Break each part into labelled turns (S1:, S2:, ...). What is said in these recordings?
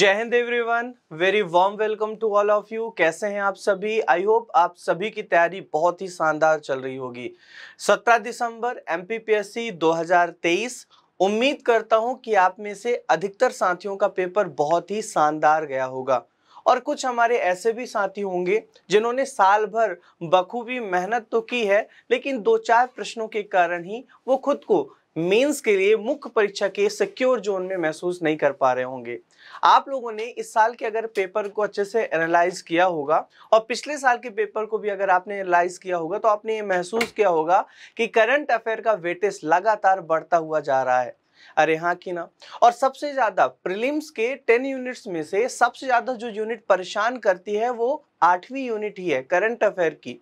S1: जय Hind everyone very warm welcome to all of you कैसे हैं आप सभी आई होप आप सभी की तैयारी बहुत ही शानदार चल रही होगी 17 दिसंबर एमपीपीएससी 2023 उम्मीद करता हूं कि आप में से अधिकतर साथियों का पेपर बहुत ही शानदार गया होगा और कुछ हमारे ऐसे भी साथी होंगे जिन्होंने साल भर बखूबी मेहनत तो की है लेकिन दो चार प्रश्नों के कारण ही वो खुद को मेंस के लिए मुख्य परीक्षा के सिक्योर जोन में महसूस नहीं कर पा रहे होंगे आप लोगों ने इस साल के अगर पेपर को अच्छे से एनालाइज किया होगा और पिछले साल के पेपर को भी अगर आपने एनालाइज किया होगा तो आपने ये महसूस किया होगा कि करंट अफेयर का वेटेज लगातार बढ़ता हुआ जा रहा है अरे हाँ की ना और सबसे ज़्यादा प्रिलिम्स के टेन यूनिट्स में से सबसे ज़्यादा जो यूनिट परेशान करती है वो आठवीं यूनिट ही है करंट अफेयर की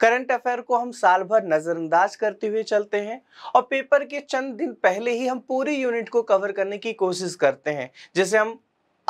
S1: करंट अफेयर को हम साल भर नज़रअंदाज करते हुए चलते हैं और पेपर के चंद दिन पहले ही हम पूरी यूनिट को कवर करने की कोशिश करते हैं जैसे हम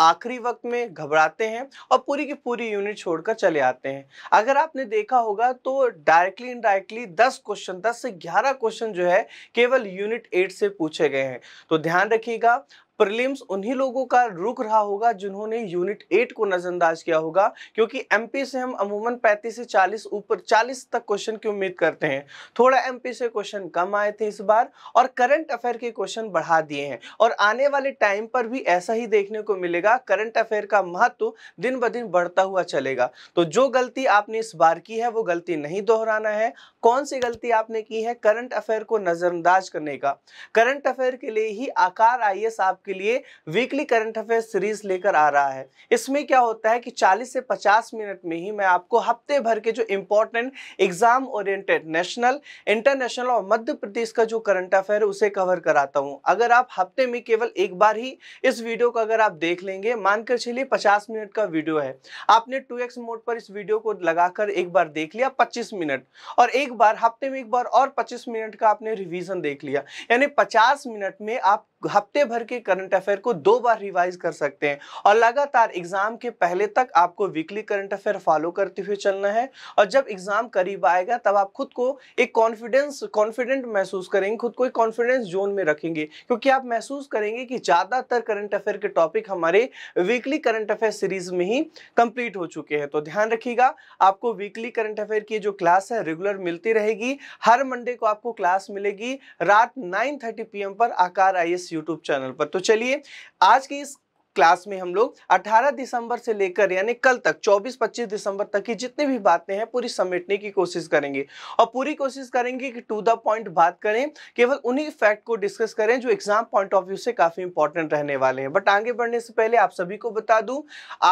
S1: आखिरी वक्त में घबराते हैं और पूरी की पूरी यूनिट छोड़कर चले आते हैं अगर आपने देखा होगा तो डायरेक्टली इनडायरेक्टली 10 क्वेश्चन 10 से 11 क्वेश्चन जो है केवल यूनिट 8 से पूछे गए हैं तो ध्यान रखिएगा प्रीलिम्स उन्हीं लोगों का रुक रहा होगा जिन्होंने यूनिट एट को नजरअंदाज किया होगा क्योंकि एमपी से हम अमूमन 35 से 40 ऊपर 40 तक क्वेश्चन की उम्मीद करते हैं थोड़ा एमपी से क्वेश्चन कम आए थे इस बार और करंट अफेयर के क्वेश्चन बढ़ा दिए हैं और आने वाले टाइम पर भी ऐसा ही देखने को मिलेगा करंट अफेयर का महत्व दिन ब दिन बढ़ता हुआ चलेगा तो जो गलती आपने इस बार की है वो गलती नहीं दोहराना है कौन सी गलती आपने की है करंट अफेयर को नजरअंदाज करने का करंट अफेयर के लिए ही आकार आई आप आपके लिए वीकली करंट अफेयर सीरीज लेकर आ रहा है इसमें क्या होता है कि 40 से 50 मिनट में ही मैं आपको हफ्ते भर के जो important exam oriented national international और मध्य प्रदेश का जो करंट अफेयर उसे कवर कराता हूँ अगर आप हफ्ते में केवल एक बार ही इस वीडियो को अगर आप देख लेंगे मानकर चलिए पचास मिनट का वीडियो है आपने टू मोड पर इस वीडियो को लगाकर एक बार देख लिया पच्चीस मिनट और एक बार हफ्ते में एक बार और पच्चीस मिनट का आपने रिविजन देख लिया यानी पचास मिनट में आप हफ्ते भर के करंट अफेयर को दो बार रिवाइज कर सकते हैं और लगातार एग्जाम के पहले तक आपको वीकली करंट अफेयर फॉलो करते हुए चलना है और जब एग्जाम करीब आएगा तब आप खुद को एक कॉन्फिडेंस कॉन्फिडेंट महसूस करेंगे खुद को एक कॉन्फिडेंस जोन में रखेंगे क्योंकि आप महसूस करेंगे कि ज़्यादातर करंट अफेयर के टॉपिक हमारे वीकली करंट अफेयर सीरीज में ही कंप्लीट हो चुके हैं तो ध्यान रखिएगा आपको वीकली करंट अफेयर की जो क्लास है रेगुलर मिलती रहेगी हर मंडे को आपको क्लास मिलेगी रात नाइन थर्टी पर आकार आई यूट्यूब चैनल पर तो चलिए आज की इस क्लास में हम लोग 18 दिसंबर से लेकर यानी कल तक 24-25 दिसंबर तक की जितनी भी बातें हैं पूरी समेटने की कोशिश करेंगे और पूरी कोशिश करेंगे कि टू द पॉइंट बात करें केवल उन्हीं फैक्ट को डिस्कस करें जो एग्जाम पॉइंट ऑफ व्यू से काफ़ी इंपॉर्टेंट रहने वाले हैं बट आगे बढ़ने से पहले आप सभी को बता दूँ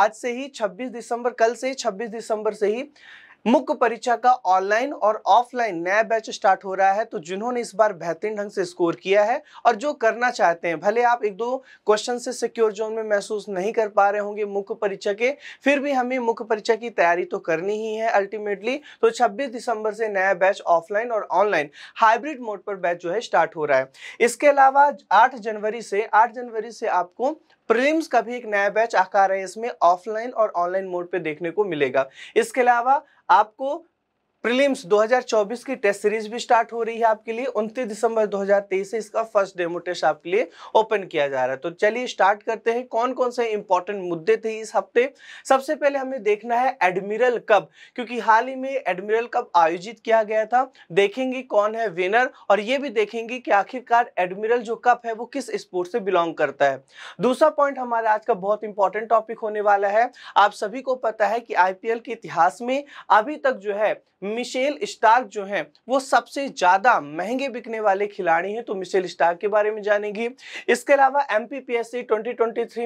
S1: आज से ही छब्बीस दिसंबर कल से छब्बीस दिसंबर से ही मुख्य परीक्षा का ऑनलाइन और ऑफलाइन नया बैच स्टार्ट हो रहा है तो जिन्होंने इस बार बेहतरीन ढंग से स्कोर किया है और जो करना चाहते हैं भले आप एक दो क्वेश्चन से सिक्योर जोन में महसूस नहीं कर पा रहे होंगे मुख्य परीक्षा के फिर भी हमें मुख्य परीक्षा की तैयारी तो करनी ही है अल्टीमेटली तो छब्बीस दिसंबर से नया बैच ऑफलाइन और ऑनलाइन हाइब्रिड मोड पर बैच जो है स्टार्ट हो रहा है इसके अलावा आठ जनवरी से आठ जनवरी से आपको प्रीलिम्स का भी एक नया बैच आकार है इसमें ऑफलाइन और ऑनलाइन मोड पे देखने को मिलेगा इसके अलावा आपको प्रीलिम्स 2024 की टेस्ट सीरीज भी स्टार्ट हो रही है आपके लिए 29 दिसंबर 2023 से इसका फर्स्ट डेमो टेस्ट आपके लिए ओपन किया जा रहा है तो चलिए स्टार्ट करते हैं कौन कौन से इंपॉर्टेंट मुद्दे थे इस हफ्ते सबसे पहले हमें देखना है एडमिरल कप क्योंकि हाल ही में एडमिरल कप आयोजित किया गया था देखेंगे कौन है विनर और ये भी देखेंगे कि आखिरकार एडमिरल जो कप है वो किस स्पोर्ट से बिलोंग करता है दूसरा पॉइंट हमारे आज का बहुत इंपॉर्टेंट टॉपिक होने वाला है आप सभी को पता है कि आई के इतिहास में अभी तक जो है मिशेल स्टार्क जो हैं वो सबसे ज़्यादा महंगे बिकने वाले खिलाड़ी हैं तो मिशेल स्टार्क के बारे में जानेंगे इसके अलावा एम पी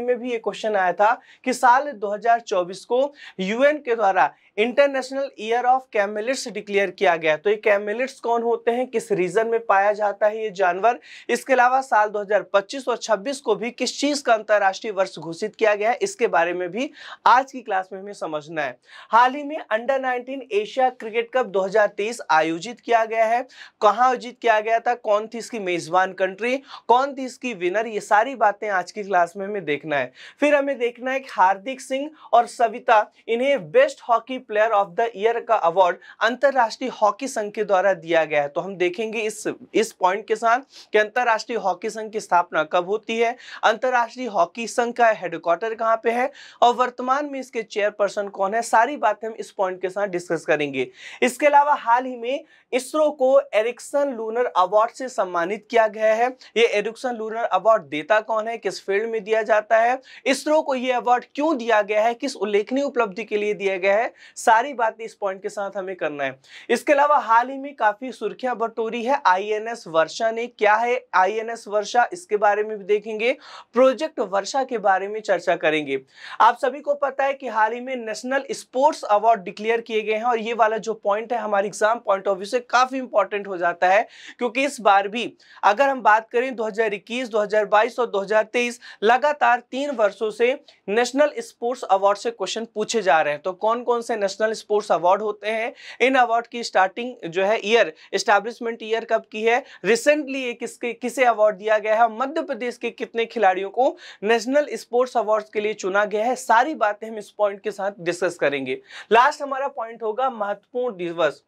S1: में भी ये क्वेश्चन आया था कि साल 2024 को यूएन के द्वारा international year of camelids declare किया गया तो ये कैमिलिट्स कौन होते हैं किस रीजन में पाया जाता है ये जानवर इसके अलावा साल 2025 और 26 को भी किस चीज का अंतरराष्ट्रीय वर्ष घोषित किया गया है इसके बारे में भी आज की क्लास में हमें समझना है हाल ही में अंडर 19 एशिया क्रिकेट कप 2023 आयोजित किया गया है कहाँ आयोजित किया गया था कौन थी इसकी मेजबान कंट्री कौन थी इसकी विनर ये सारी बातें आज की क्लास में हमें देखना है फिर हमें देखना है हार्दिक सिंह और सविता इन्हें best hockey player of the year का अवार्ड अंतरराष्ट्रीय हॉकी संघ के द्वारा दिया गया है तो हम देखेंगे इस इस पॉइंट के साथ कि अंतरराष्ट्रीय हॉकी संघ की स्थापना कब होती है अंतरराष्ट्रीय हॉकी संघ का हेडक्वार्टर कहाँ पे है और वर्तमान में इसके चेयरपर्सन कौन है सारी बातें हम इस पॉइंट के साथ डिस्कस करेंगे इसके अलावा हाल ही में इसरो को एरिक्सन लूनर अवार्ड से सम्मानित किया गया है ये एरिक्सन लूनर अवार्ड देता कौन है किस फील्ड में दिया जाता है इसरो को ये अवार्ड क्यों दिया गया है किस उल्लेखनीय उपलब्धि के लिए दिया गया है सारी बातें इस पॉइंट के साथ हमें करना है इसके अलावा हाल ही में काफी सुर्खियां बटोरी है आई वर्षा ने क्या है आई वर्षा इसके बारे में भी देखेंगे प्रोजेक्ट वर्षा के बारे में चर्चा करेंगे आप सभी को पता है कि हाल ही में नेशनल स्पोर्ट्स अवार्ड डिक्लेयर किए गए हैं और ये वाला जो पॉइंट है हमारे एग्जाम पॉइंट ऑफ व्यू से काफ़ी इंपॉर्टेंट हो जाता है क्योंकि इस बार भी अगर हम बात करें 2021, 2022 और 2023 लगातार तीन वर्षों से नेशनल स्पोर्ट्स अवार्ड से क्वेश्चन पूछे जा रहे हैं तो कौन कौन से नेशनल स्पोर्ट्स अवार्ड होते हैं इन अवार्ड की स्टार्टिंग जो है ईयर स्टैब्लिशमेंट ईयर कब की है रिसेंटली किसके किसे अवार्ड दिया गया है मध्य प्रदेश के कितने खिलाड़ियों को नेशनल स्पोर्ट्स अवार्ड के लिए चुना गया है सारी बातें हम इस पॉइंट के साथ डिस्कस करेंगे लास्ट हमारा पॉइंट होगा महत्वपूर्ण दिवस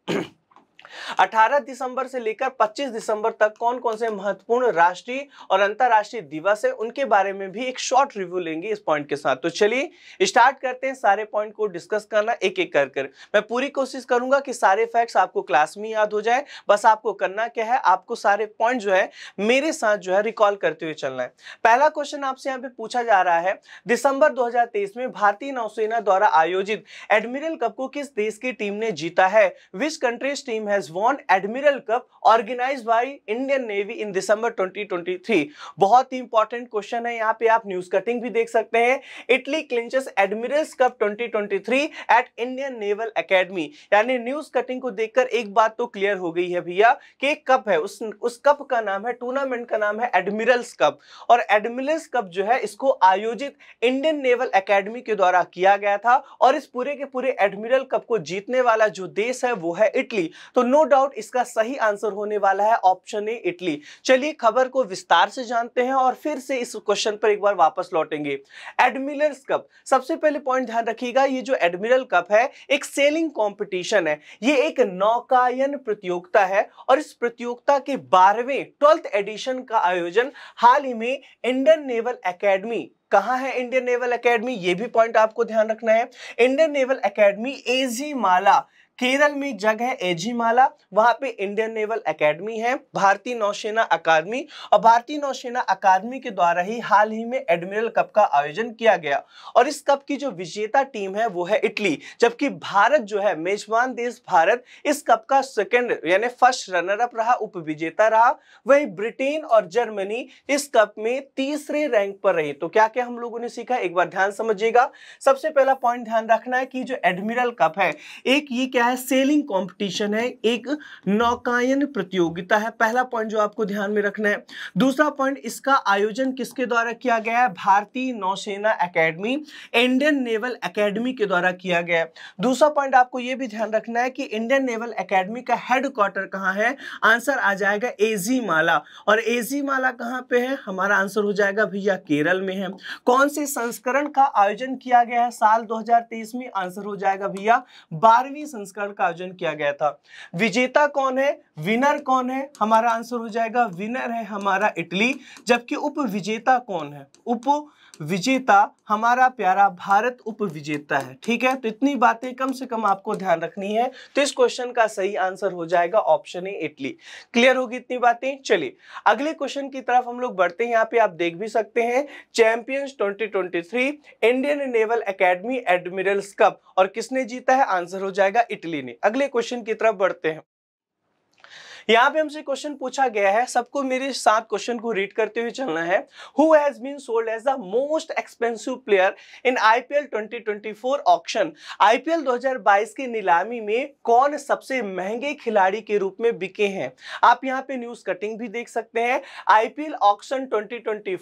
S1: 18 दिसंबर से लेकर 25 दिसंबर तक कौन कौन से महत्वपूर्ण राष्ट्रीय और अंतरराष्ट्रीय दिवस है उनके बारे में भी एक शॉर्ट रिव्यू लेंगे इस पॉइंट के साथ तो चलिए स्टार्ट करते हैं सारे पॉइंट को डिस्कस करना एक एक कर कर मैं पूरी कोशिश करूंगा कि सारे फैक्ट्स आपको क्लास में याद हो जाए बस आपको करना क्या है आपको सारे पॉइंट जो है मेरे साथ जो है रिकॉल करते हुए चलना है पहला क्वेश्चन आपसे यहाँ पे पूछा जा रहा है दिसंबर दो में भारतीय नौसेना द्वारा आयोजित एडमिरल कप को किस देश की टीम ने जीता है विश कंट्रीज टीम है has won Admiral Cup organized by Indian Navy in December 2023 बहुत ही इंपॉर्टेंट क्वेश्चन है यहाँ पे आप न्यूज कटिंग भी देख सकते हैं Italy clinches admirals cup 2023 at Indian naval academy यानी न्यूज कटिंग को देखकर एक बात तो क्लियर हो गई है भैया कि कप है उस उस कप का नाम है टूर्नामेंट का नाम है एडमिरल्स कप और एडमिरल्स कप जो है इसको आयोजित इंडियन नेवल एकेडमी के द्वारा किया गया था और इस पूरे के पूरे एडमिरल कप को जीतने वाला जो देश है वो है इटली तो नो डाउट इसका सही आंसर होने वाला है ऑप्शन ए इटली चलिए खबर को विस्तार से जानते हैं और फिर से इस क्वेश्चन पर एक बार वापस लौटेंगे एडमिरल्स कप सबसे पहले पॉइंट ध्यान रखिएगा ये जो एडमिरल कप है एक सेलिंग कॉम्पिटिशन है ये एक नौकायन प्रतियोगिता है और इस प्रतियोगिता के बारहवें ट्वेल्थ एडिशन का आयोजन हाल ही में इंडियन नेवल अकेडमी कहाँ है इंडियन नेवल एकेडमी ये भी पॉइंट आपको ध्यान रखना है Indian naval academy Ezhimala Kerala में जगह है एजीमाला वहां पे इंडियन नेवल एकेडमी है भारतीय नौसेना अकादमी और भारतीय नौसेना अकादमी के द्वारा ही हाल ही में एडमिरल कप का आयोजन किया गया और इस कप की जो विजेता टीम है वो है इटली जबकि भारत जो है मेजबान देश भारत इस कप का सेकेंड यानी फर्स्ट रनर अप रहा उप विजेता रहा वही ब्रिटेन और जर्मनी इस कप में तीसरे रैंक पर रही तो क्या क्या हम लोगों ने सीखा एक बार ध्यान समझिएगा सबसे पहला पॉइंट ध्यान रखना है कि जो एडमिरल कप है एक ये क्या क्या है सेलिंग कंपटीशन है एक नौकायन प्रतियोगिता है पहला पॉइंट जो आपको ध्यान में रखना है दूसरा पॉइंट इसका आयोजन किसके द्वारा किया गया है भारतीय नौसेना एकेडमी इंडियन नेवल एकेडमी के द्वारा किया गया है दूसरा पॉइंट आपको यह भी ध्यान रखना है कि इंडियन नेवल अकेडमी का हेडक्वार्टर कहाँ है आंसर आ जाएगा एजी माला और एजी माला कहाँ पे है हमारा आंसर हो जाएगा भैया केरल में है कौन से संस्करण का आयोजन किया गया है साल दो में आंसर हो जाएगा भैया बारहवीं संस्करण संस्करण का आयोजन किया गया था विजेता कौन है विनर कौन है हमारा आंसर हो जाएगा विनर है हमारा इटली जबकि उप विजेता कौन है उप विजेता हमारा प्यारा भारत उप विजेता है ठीक है तो इतनी बातें कम से कम आपको ध्यान रखनी है तो इस क्वेश्चन का सही आंसर हो जाएगा ऑप्शन ए इटली क्लियर होगी इतनी बातें चलिए अगले क्वेश्चन की तरफ हम लोग बढ़ते हैं यहाँ पे आप देख भी सकते हैं champions 2023 Indian naval academy admirals cup और किसने जीता है आंसर हो जाएगा इटली ने अगले क्वेश्चन की तरफ बढ़ते हैं यहाँ पे हमसे क्वेश्चन पूछा गया है सबको मेरे साथ क्वेश्चन को रीड करते हुए चलना है who has been sold as the most expensive player in IPL 2024 auction IPL 2022 की नीलामी में कौन सबसे महंगे खिलाड़ी के रूप में बिके हैं आप यहाँ पे न्यूज कटिंग भी देख सकते हैं IPL auction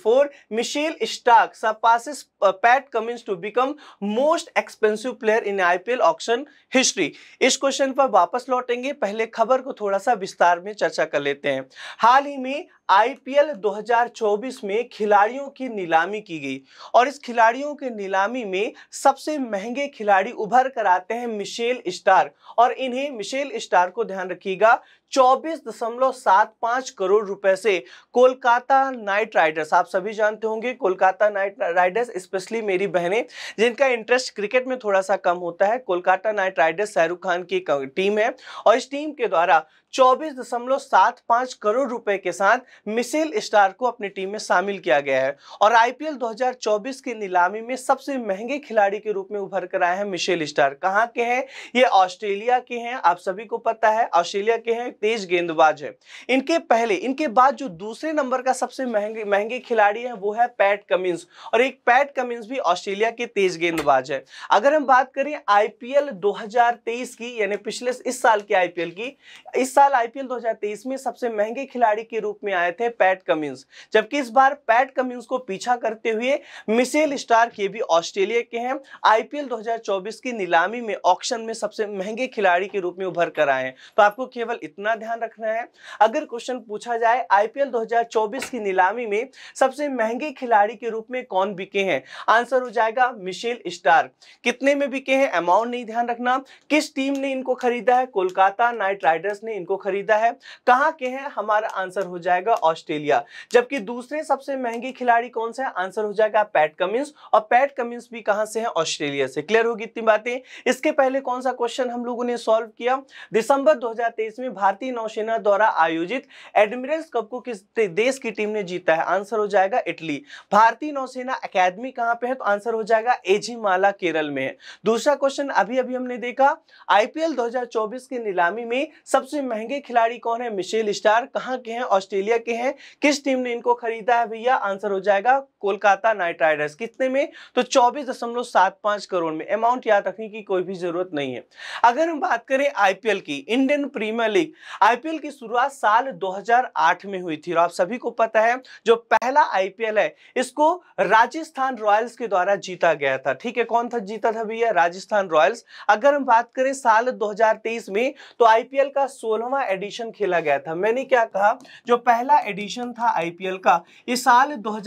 S1: four Mitchell Starc surpasses Pat Cummins to become most expensive player in IPL auction history इस क्वेश्चन पर वापस लौटेंगे पहले खबर को थोड़ा सा विस्तार विस्तार में चर्चा कर लेते हैं हाल ही में आईपीएल 2024 में खिलाड़ियों की नीलामी की गई और इस खिलाड़ियों के नीलामी में सबसे महंगे खिलाड़ी उभर कर आते हैं मिशेल स्टार और इन्हें मिशेल स्टार को ध्यान रखिएगा चौबीस दशमलव सात करोड़ रुपए से कोलकाता नाइट राइडर्स आप सभी जानते होंगे कोलकाता नाइट राइडर्स स्पेशली मेरी बहनें जिनका इंटरेस्ट क्रिकेट में थोड़ा सा कम होता है कोलकाता नाइट राइडर्स शाहरुख खान की टीम है और इस टीम के द्वारा चौबीस दशमलव सात पांच करोड़ रुपए के साथ मिसेल स्टार को अपनी टीम में शामिल किया गया है और आईपीएल 2024 की नीलामी में सबसे महंगे खिलाड़ी के रूप में उभर कर आए हैं मिशेल स्टार कहाँ के हैं ये ऑस्ट्रेलिया के हैं आप सभी को पता है ऑस्ट्रेलिया के हैं तेज गेंदबाज है इनके पहले इनके बाद जो दूसरे नंबर का सबसे महंगे महंगे खिलाड़ी है वो है पैट कमिंस और एक पैट कमिंस भी ऑस्ट्रेलिया के तेज गेंदबाज है अगर हम बात करें आईपीएल 2023 की यानी पिछले इस साल के आईपीएल की इस साल आईपीएल 2023 में सबसे महंगे खिलाड़ी के रूप में आए थे पैट कमिंस जबकि इस बार पैट कमिंस को पीछा करते हुए मिसेल स्टार के भी ऑस्ट्रेलिया के हैं आईपीएल 2024 की नीलामी में ऑक्शन में सबसे महंगे खिलाड़ी के रूप में उभर कर आए हैं तो आपको केवल इतना अपना ध्यान रखना है अगर क्वेश्चन पूछा जाए आईपीएल 2024 की नीलामी में सबसे महंगे खिलाड़ी के रूप में कौन बिके हैं आंसर हो जाएगा मिशेल स्टार कितने में बिके हैं अमाउंट नहीं ध्यान रखना किस टीम ने इनको खरीदा है कोलकाता नाइट राइडर्स ने इनको खरीदा है कहाँ के हैं हमारा आंसर हो जाएगा ऑस्ट्रेलिया जबकि दूसरे सबसे महंगे खिलाड़ी कौन सा है आंसर हो जाएगा पैट कमिंस और पैट कमिंस भी कहाँ से है ऑस्ट्रेलिया से क्लियर होगी इतनी बातें इसके पहले कौन सा क्वेश्चन हम लोगों ने सॉल्व किया दिसंबर 2023 में भारत भारतीय नौसेना द्वारा आयोजित एडमिरल्स कप को किस देश की टीम ने जीता है आंसर हो जाएगा इटली भारतीय नौसेना अकेदमी कहां पे है तो आंसर हो जाएगा एजीमाला केरल में दूसरा क्वेश्चन अभी अभी हमने देखा आईपीएल दो की नीलामी में सबसे महंगे खिलाड़ी कौन है मिशेल स्टार कहाँ के हैं ऑस्ट्रेलिया के हैं किस टीम ने इनको खरीदा है भैया आंसर हो जाएगा कोलकाता नाइट राइडर्स कितने में तो चौबीस दशमलव सात पांच करोड़ में अमाउंट याद रखने की कोई भी जरूरत नहीं है अगर हम बात करें आईपीएल की इंडियन प्रीमियर लीग आईपीएल की शुरुआत साल 2008 में हुई थी और आप सभी को पता है जो पहला आईपीएल है इसको राजस्थान रॉयल्स के द्वारा जीता गया था ठीक है कौन था जीता था भैया राजस्थान रॉयल्स अगर हम बात करें साल 2023 में तो आईपीएल का सोलहवा एडिशन खेला गया था मैंने क्या कहा जो पहला एडिशन था आईपीएल का ये साल दो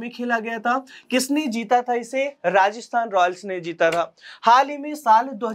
S1: में खेला गया था किसने जीता था इसे राजस्थान रॉयल्स ने जीता था हाल ही में साल दो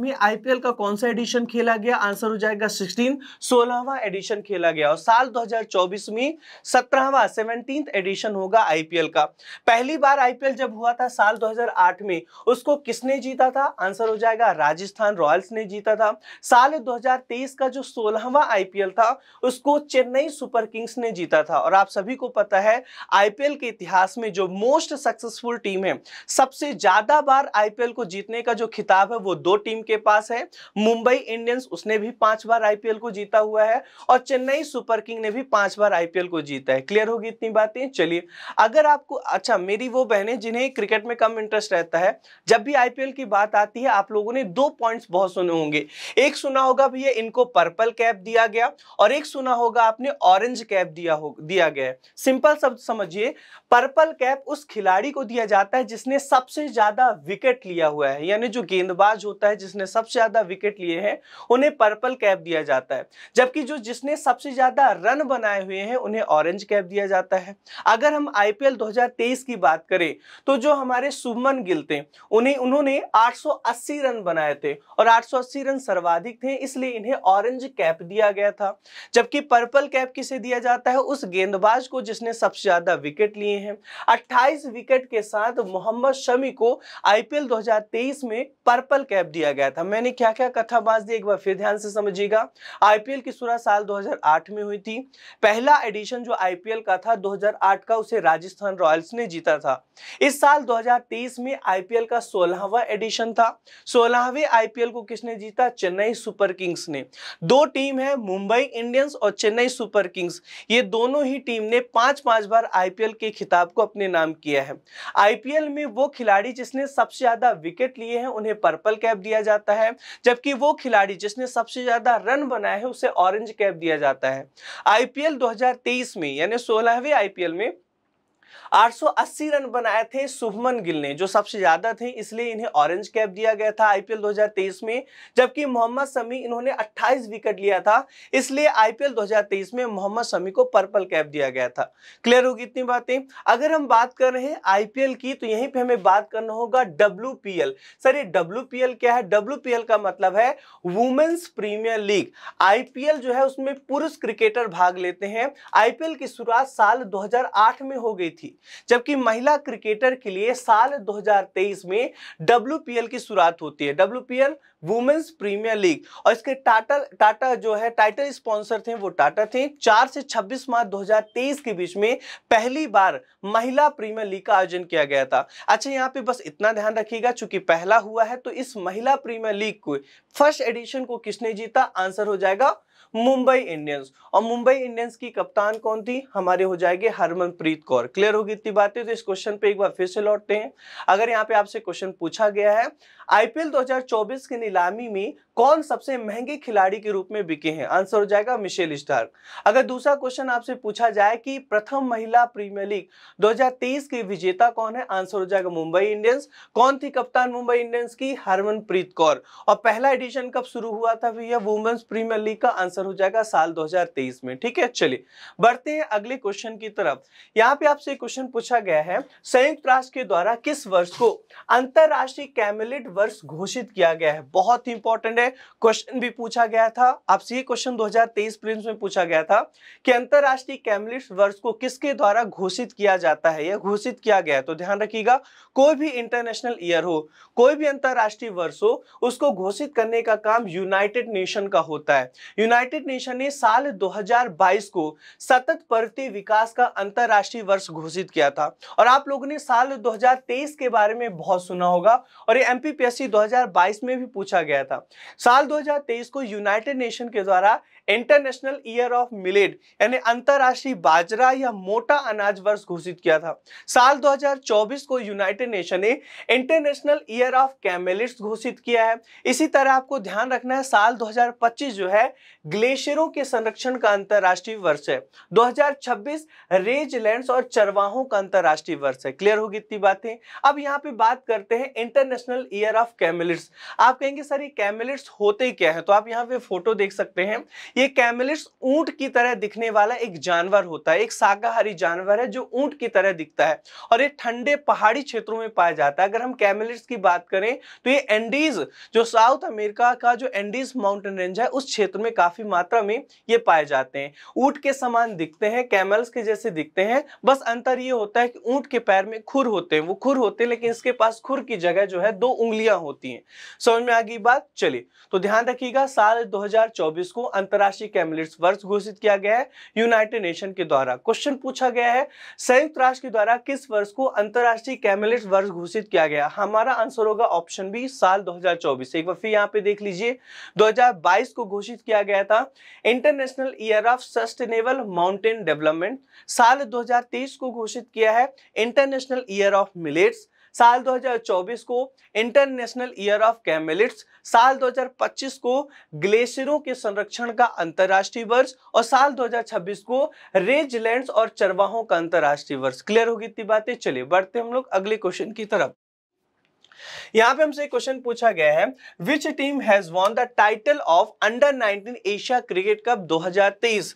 S1: में आईपीएल का कौन सा एडिशन खेला गया आंसर हो जाएगा सिक्सटी 2016 सोलहवा एडिशन खेला गया और साल 2024 में सत्रहवा सेवनटीन एडिशन होगा आईपीएल का पहली बार आईपीएल जब हुआ था साल 2008 में उसको किसने जीता था आंसर हो जाएगा राजस्थान रॉयल्स ने जीता था साल 2023 का जो सोलहवा आईपीएल था उसको चेन्नई सुपर किंग्स ने जीता था और आप सभी को पता है आईपीएल के इतिहास में जो मोस्ट सक्सेसफुल टीम है सबसे ज्यादा बार आईपीएल को जीतने का जो खिताब है वो दो टीम के पास है मुंबई इंडियंस उसने भी पांच बार आईपीएल आईपीएल को जीता हुआ है और चेन्नई सुपर किंग ने भी पांच बार आईपीएल को जीता है क्लियर होगी इतनी बातें चलिए अगर आपको अच्छा मेरी वो बहनें जिन्हें क्रिकेट में कम इंटरेस्ट रहता है जब भी आईपीएल की बात आती है आप लोगों ने दो पॉइंट्स बहुत सुने होंगे एक सुना होगा भैया इनको पर्पल कैप दिया गया और एक सुना होगा आपने ऑरेंज कैप दिया हो दिया गया सिंपल शब्द समझिए पर्पल कैप उस खिलाड़ी को दिया जाता है जिसने सबसे ज्यादा विकेट लिया हुआ है यानी जो गेंदबाज होता है जिसने सबसे ज्यादा विकेट लिए हैं उन्हें पर्पल कैप दिया जाता है जाता है जबकि जो जिसने सबसे ज्यादा रन बनाए हुए हैं उन्हें ऑरेंज कैप दिया जाता है अगर हम आईपीएल 2023 की बात करें तो जो हमारे सुमन गिल थे उन्हें उन्होंने 880 रन बनाए थे और 880 रन सर्वाधिक थे इसलिए इन्हें ऑरेंज कैप दिया गया था जबकि पर्पल कैप किसे दिया जाता है उस गेंदबाज को जिसने सबसे ज्यादा विकेट लिए हैं अट्ठाईस विकेट के साथ मोहम्मद शमी को आईपीएल 2023 में पर्पल कैप दिया गया था मैंने क्या क्या कथाबाज दी एक बार फिर ध्यान से समझिएगा आईपीएल की शुरुआत साल 2008 में हुई थी पहला एडिशन जो आईपीएल का था 2008 का उसे राजस्थान रॉयल्स ने जीता था इस साल 2023 में आईपीएल का सोलहवा एडिशन था सोलहवें आईपीएल को किसने जीता चेन्नई सुपर किंग्स ने दो टीम है मुंबई इंडियंस और चेन्नई सुपर किंग्स ये दोनों ही टीम ने पांच पांच बार आईपीएल के खिताब को अपने नाम किया है आईपीएल में वो खिलाड़ी जिसने सबसे ज्यादा विकेट लिए हैं उन्हें पर्पल कैप दिया जाता है जबकि वो खिलाड़ी जिसने सबसे ज्यादा रन बना बनाया है उसे ऑरेंज कैप दिया जाता है आईपीएल 2023 में यानी सोलहवें आईपीएल में 880 रन बनाए थे शुभमन गिल ने जो सबसे ज्यादा थे इसलिए इन्हें ऑरेंज कैप दिया गया था आईपीएल 2023 में जबकि मोहम्मद समी इन्होंने 28 विकेट लिया था इसलिए आईपीएल 2023 में मोहम्मद शमी को पर्पल कैप दिया गया था क्लियर होगी इतनी बातें अगर हम बात कर रहे हैं आईपीएल की तो यहीं पर हमें बात करना होगा डब्ल्यू सर ये डब्ल्यू क्या है डब्ल्यू का मतलब है वुमेन्स प्रीमियर लीग आईपीएल जो है उसमें पुरुष क्रिकेटर भाग लेते हैं आईपीएल की शुरुआत साल दो में हो गई थी जबकि महिला क्रिकेटर के लिए साल 2023 में डब्ल्यू की शुरुआत होती है डब्ल्यू वुमेन्स प्रीमियर लीग और इसके टाटा टाटा जो है टाइटल स्पॉन्सर थे वो टाटा थे 4 से 26 मार्च 2023 के बीच में पहली बार महिला प्रीमियर लीग का आयोजन किया गया था अच्छा यहाँ पे बस इतना ध्यान रखिएगा चूंकि पहला हुआ है तो इस महिला प्रीमियर लीग को फर्स्ट एडिशन को किसने जीता आंसर हो जाएगा मुंबई इंडियंस और मुंबई इंडियंस की कप्तान कौन थी हमारे हो जाएगी हरमनप्रीत कौर क्लियर होगी इतनी बातें तो इस क्वेश्चन पे एक बार फिर से लौटते हैं अगर यहाँ पे आपसे क्वेश्चन पूछा गया है आईपीएल 2024 की नीलामी में कौन सबसे महंगे खिलाड़ी के रूप में बिके हैं आंसर हो जाएगा मिशेल स्टार्क अगर दूसरा क्वेश्चन आपसे पूछा जाए कि प्रथम महिला प्रीमियर लीग 2023 की विजेता कौन है आंसर हो जाएगा मुंबई इंडियंस कौन थी कप्तान मुंबई इंडियंस की हरमनप्रीत कौर और पहला एडिशन कब शुरू हुआ था भैया वुमेन्स प्रीमियर लीग का आंसर हो जाएगा साल दो में ठीक है चलिए बढ़ते हैं अगले क्वेश्चन की तरफ यहाँ पे आपसे क्वेश्चन पूछा गया है संयुक्त राष्ट्र के द्वारा किस वर्ष को अंतरराष्ट्रीय कैमिलिट वर्ष घोषित किया गया है बहुत ही इंपॉर्टेंट है क्वेश्चन भी पूछा गया था आपसे ये क्वेश्चन 2023 प्रीलिम्स में पूछा गया था कि अंतरराष्ट्रीय कैमलिट्स वर्ष को किसके द्वारा घोषित किया जाता है यह घोषित किया गया तो ध्यान रखिएगा कोई भी इंटरनेशनल ईयर हो कोई भी अंतरराष्ट्रीय वर्ष हो उसको घोषित करने का काम यूनाइटेड नेशन का होता है यूनाइटेड नेशन ने साल दो को सतत प्रति विकास का अंतरराष्ट्रीय वर्ष घोषित किया था और आप लोगों ने साल दो के बारे में बहुत सुना होगा और ये एमपीपी यूपीएससी 2022 में भी पूछा गया था साल 2023 को यूनाइटेड नेशन के द्वारा इंटरनेशनल ईयर ऑफ मिलेट यानी अंतरराष्ट्रीय बाजरा या मोटा अनाज वर्ष घोषित किया था साल 2024 को यूनाइटेड नेशन ने इंटरनेशनल ईयर ऑफ कैमेलिट्स घोषित किया है इसी तरह आपको ध्यान रखना है साल 2025 जो है ग्लेशियरों के संरक्षण का अंतर्राष्ट्रीय वर्ष है 2026 लैंड और चरवाहों का अंतर्राष्ट्रीय वर्ष है क्लियर होगी इतनी बातें अब यहाँ पे बात करते हैं इंटरनेशनल ईयर ऑफ कैमेलिट्स आप कहेंगे सर ये कैमेलिट्स होते क्या है तो आप यहाँ पे फोटो देख सकते हैं ये कैमलिट्स ऊंट की तरह दिखने वाला एक जानवर होता है एक शाकाहारी जानवर है जो ऊंट की तरह दिखता है और ये ठंडे पहाड़ी क्षेत्रों में पाया जाता है अगर हम कैमलिट्स की बात करें तो ये एंडीज जो साउथ अमेरिका का जो एंडीज माउंटेन रेंज है उस क्षेत्र में काफी मात्रा में ये पाए जाते हैं ऊंट के समान दिखते हैं कैमल्स के जैसे दिखते हैं बस अंतर ये होता है कि ऊंट के पैर में खुर होते हैं वो खुर होते हैं लेकिन इसके पास खुर की जगह जो है दो उंगलियां होती हैं समझ में आ गई बात चलिए तो ध्यान रखिएगा साल 2024 को अंतरराष्ट्रीय राष्ट्रीय कैमलिट्स वर्ष घोषित किया गया है यूनाइटेड नेशन के द्वारा क्वेश्चन पूछा गया है संयुक्त राष्ट्र के द्वारा किस वर्ष को अंतर्राष्ट्रीय कैमलिट्स वर्ष घोषित किया गया हमारा आंसर होगा ऑप्शन बी साल दो एक बार फिर यहाँ पे देख लीजिए दो को घोषित किया गया था international year of sustainable mountain development साल दो को घोषित किया है इंटरनेशनल ईयर ऑफ मिलेट्स साल 2024 को इंटरनेशनल ईयर ऑफ कैमेलिट्स साल 2025 को ग्लेशियरों के संरक्षण का अंतर्राष्ट्रीय वर्ष और साल 2026 को रेज लैंड और चरवाहों का अंतर्राष्ट्रीय वर्ष क्लियर होगी इतनी बातें चलिए बढ़ते हम लोग अगले क्वेश्चन की तरफ यहां पे हमसे क्वेश्चन पूछा गया है which team has won the title of under 19 Asia cricket cup 2023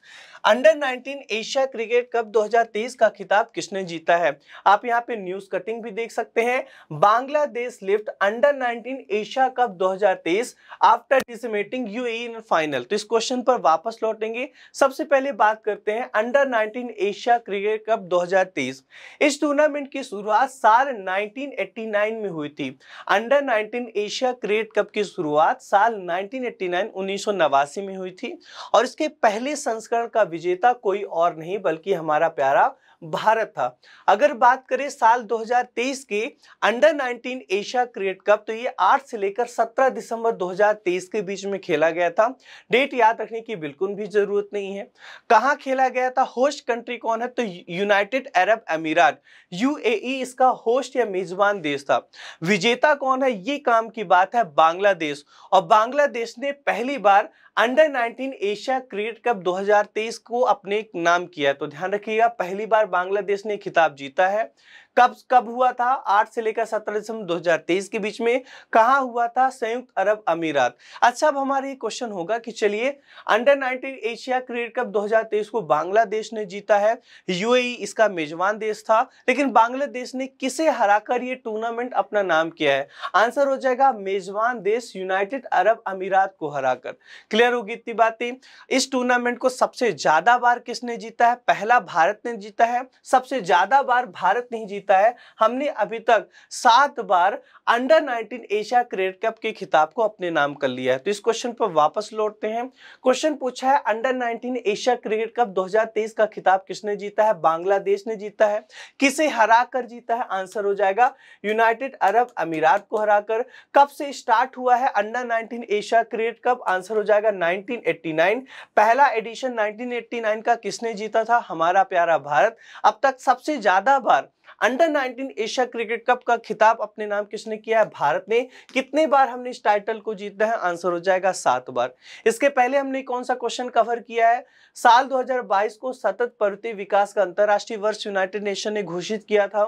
S1: under 19 Asia cricket cup 2023 का खिताब किसने जीता है आप यहाँ पे न्यूज कटिंग भी देख सकते हैं Bangladesh lift under 19 Asia cup 2023 after dismantling U in final तो इस क्वेश्चन पर वापस लौटेंगे सबसे पहले बात करते हैं अंडर 19 एशिया क्रिकेट कप 2023 इस टूर्नामेंट की शुरुआत साल नाइनटीन में हुई थी under nineteen Asia cricket cup की शुरुआत साल 1989 1989 में हुई थी और इसके पहले संस्करण का विजेता कोई और नहीं बल्कि हमारा प्यारा भारत था अगर बात करें साल 2023 की अंडर 19 एशिया क्रिकेट कप तो ये 8 से लेकर 17 दिसंबर 2023 के बीच में खेला गया था डेट याद रखने की बिल्कुल भी ज़रूरत नहीं है कहाँ खेला गया था होस्ट कंट्री कौन है तो यूनाइटेड अरब अमीरात यूएई इसका होस्ट या मेज़बान देश था विजेता कौन है ये काम की बात है बांग्लादेश और बांग्लादेश ने पहली बार अंडर 19 एशिया क्रिकेट कप 2023 को अपने नाम किया तो ध्यान रखिएगा पहली बार बांग्लादेश ने खिताब जीता है कब कब हुआ था 8 से लेकर 17 दिसंबर 2023 के बीच में कहाँ हुआ था संयुक्त अरब अमीरात अच्छा अब हमारा ये क्वेश्चन होगा कि चलिए अंडर 19 एशिया क्रिकेट कप 2023 को बांग्लादेश ने जीता है यूएई इसका मेजबान देश था लेकिन बांग्लादेश ने किसे हराकर ये टूर्नामेंट अपना नाम किया है आंसर हो जाएगा मेजबान देश यूनाइटेड अरब अमीरात को हराकर क्लियर होगी इतनी बातें इस टूर्नामेंट को सबसे ज्यादा बार किसने जीता है पहला भारत ने जीता है सबसे ज्यादा बार भारत नहीं जीता जीता है हमने अभी तक सात बार अंडर 19 एशिया क्रिकेट कप के खिताब को अपने नाम कर लिया है तो इस क्वेश्चन पर वापस लौटते हैं क्वेश्चन पूछा है अंडर 19 एशिया क्रिकेट कप 2023 का खिताब किसने जीता है बांग्लादेश ने जीता है किसे हरा कर जीता है आंसर हो जाएगा यूनाइटेड अरब अमीरात को हराकर कब से स्टार्ट हुआ है under 19 Asia cricket cup answer हो जाएगा 1989 पहला एडिशन 1989 का किसने जीता था हमारा प्यारा भारत अब तक सबसे ज्यादा बार अंडर 19 एशिया क्रिकेट कप का खिताब अपने नाम किसने किया है भारत ने कितने बार हमने इस टाइटल को जीतना है आंसर हो जाएगा सात बार इसके पहले हमने कौन सा क्वेश्चन कवर किया है साल 2022 को सतत पर्वतीय विकास का अंतरराष्ट्रीय वर्ष यूनाइटेड नेशन ने घोषित किया था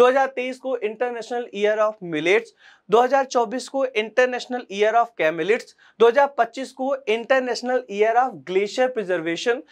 S1: 2023 को इंटरनेशनल ईयर ऑफ मिलेट्स 2024 को इंटरनेशनल ईयर ऑफ कैमिलिट्स 2025 को international year of glacier preservation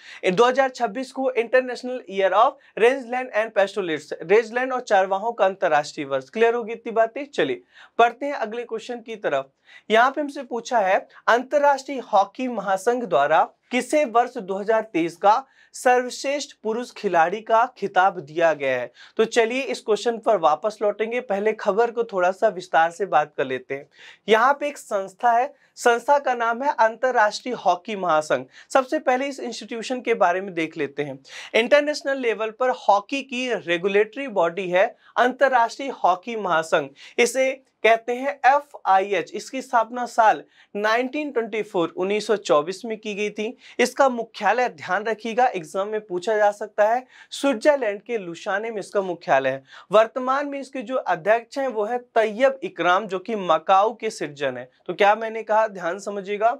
S1: 2026 को international year of rangeland and pastoralists rangeland और चारवाहों का अंतर्राष्ट्रीय वर्ष क्लियर होगी इतनी बातें चलिए पढ़ते हैं अगले क्वेश्चन की तरफ यहाँ पे हमसे पूछा है अंतरराष्ट्रीय हॉकी महासंघ द्वारा किसे वर्ष 2023 का सर्वश्रेष्ठ पुरुष खिलाड़ी का खिताब दिया गया है तो चलिए इस क्वेश्चन पर वापस लौटेंगे पहले खबर को थोड़ा सा विस्तार से बात कर लेते हैं यहाँ पे एक संस्था है संस्था का नाम है अंतर्राष्ट्रीय हॉकी महासंघ सबसे पहले इस इंस्टीट्यूशन के बारे में देख लेते हैं इंटरनेशनल लेवल पर हॉकी की रेगुलेटरी बॉडी है अंतर्राष्ट्रीय हॉकी महासंघ इसे कहते हैं एफ आई एच इसकी स्थापना साल 1924 1924 में की गई थी इसका मुख्यालय ध्यान रखिएगा एग्जाम में पूछा जा सकता है स्विट्जरलैंड के लुशाने में इसका मुख्यालय है वर्तमान में इसके जो अध्यक्ष हैं वो है तैयब इकराम जो कि मकाऊ के सिर्जन है तो क्या मैंने कहा ध्यान समझिएगा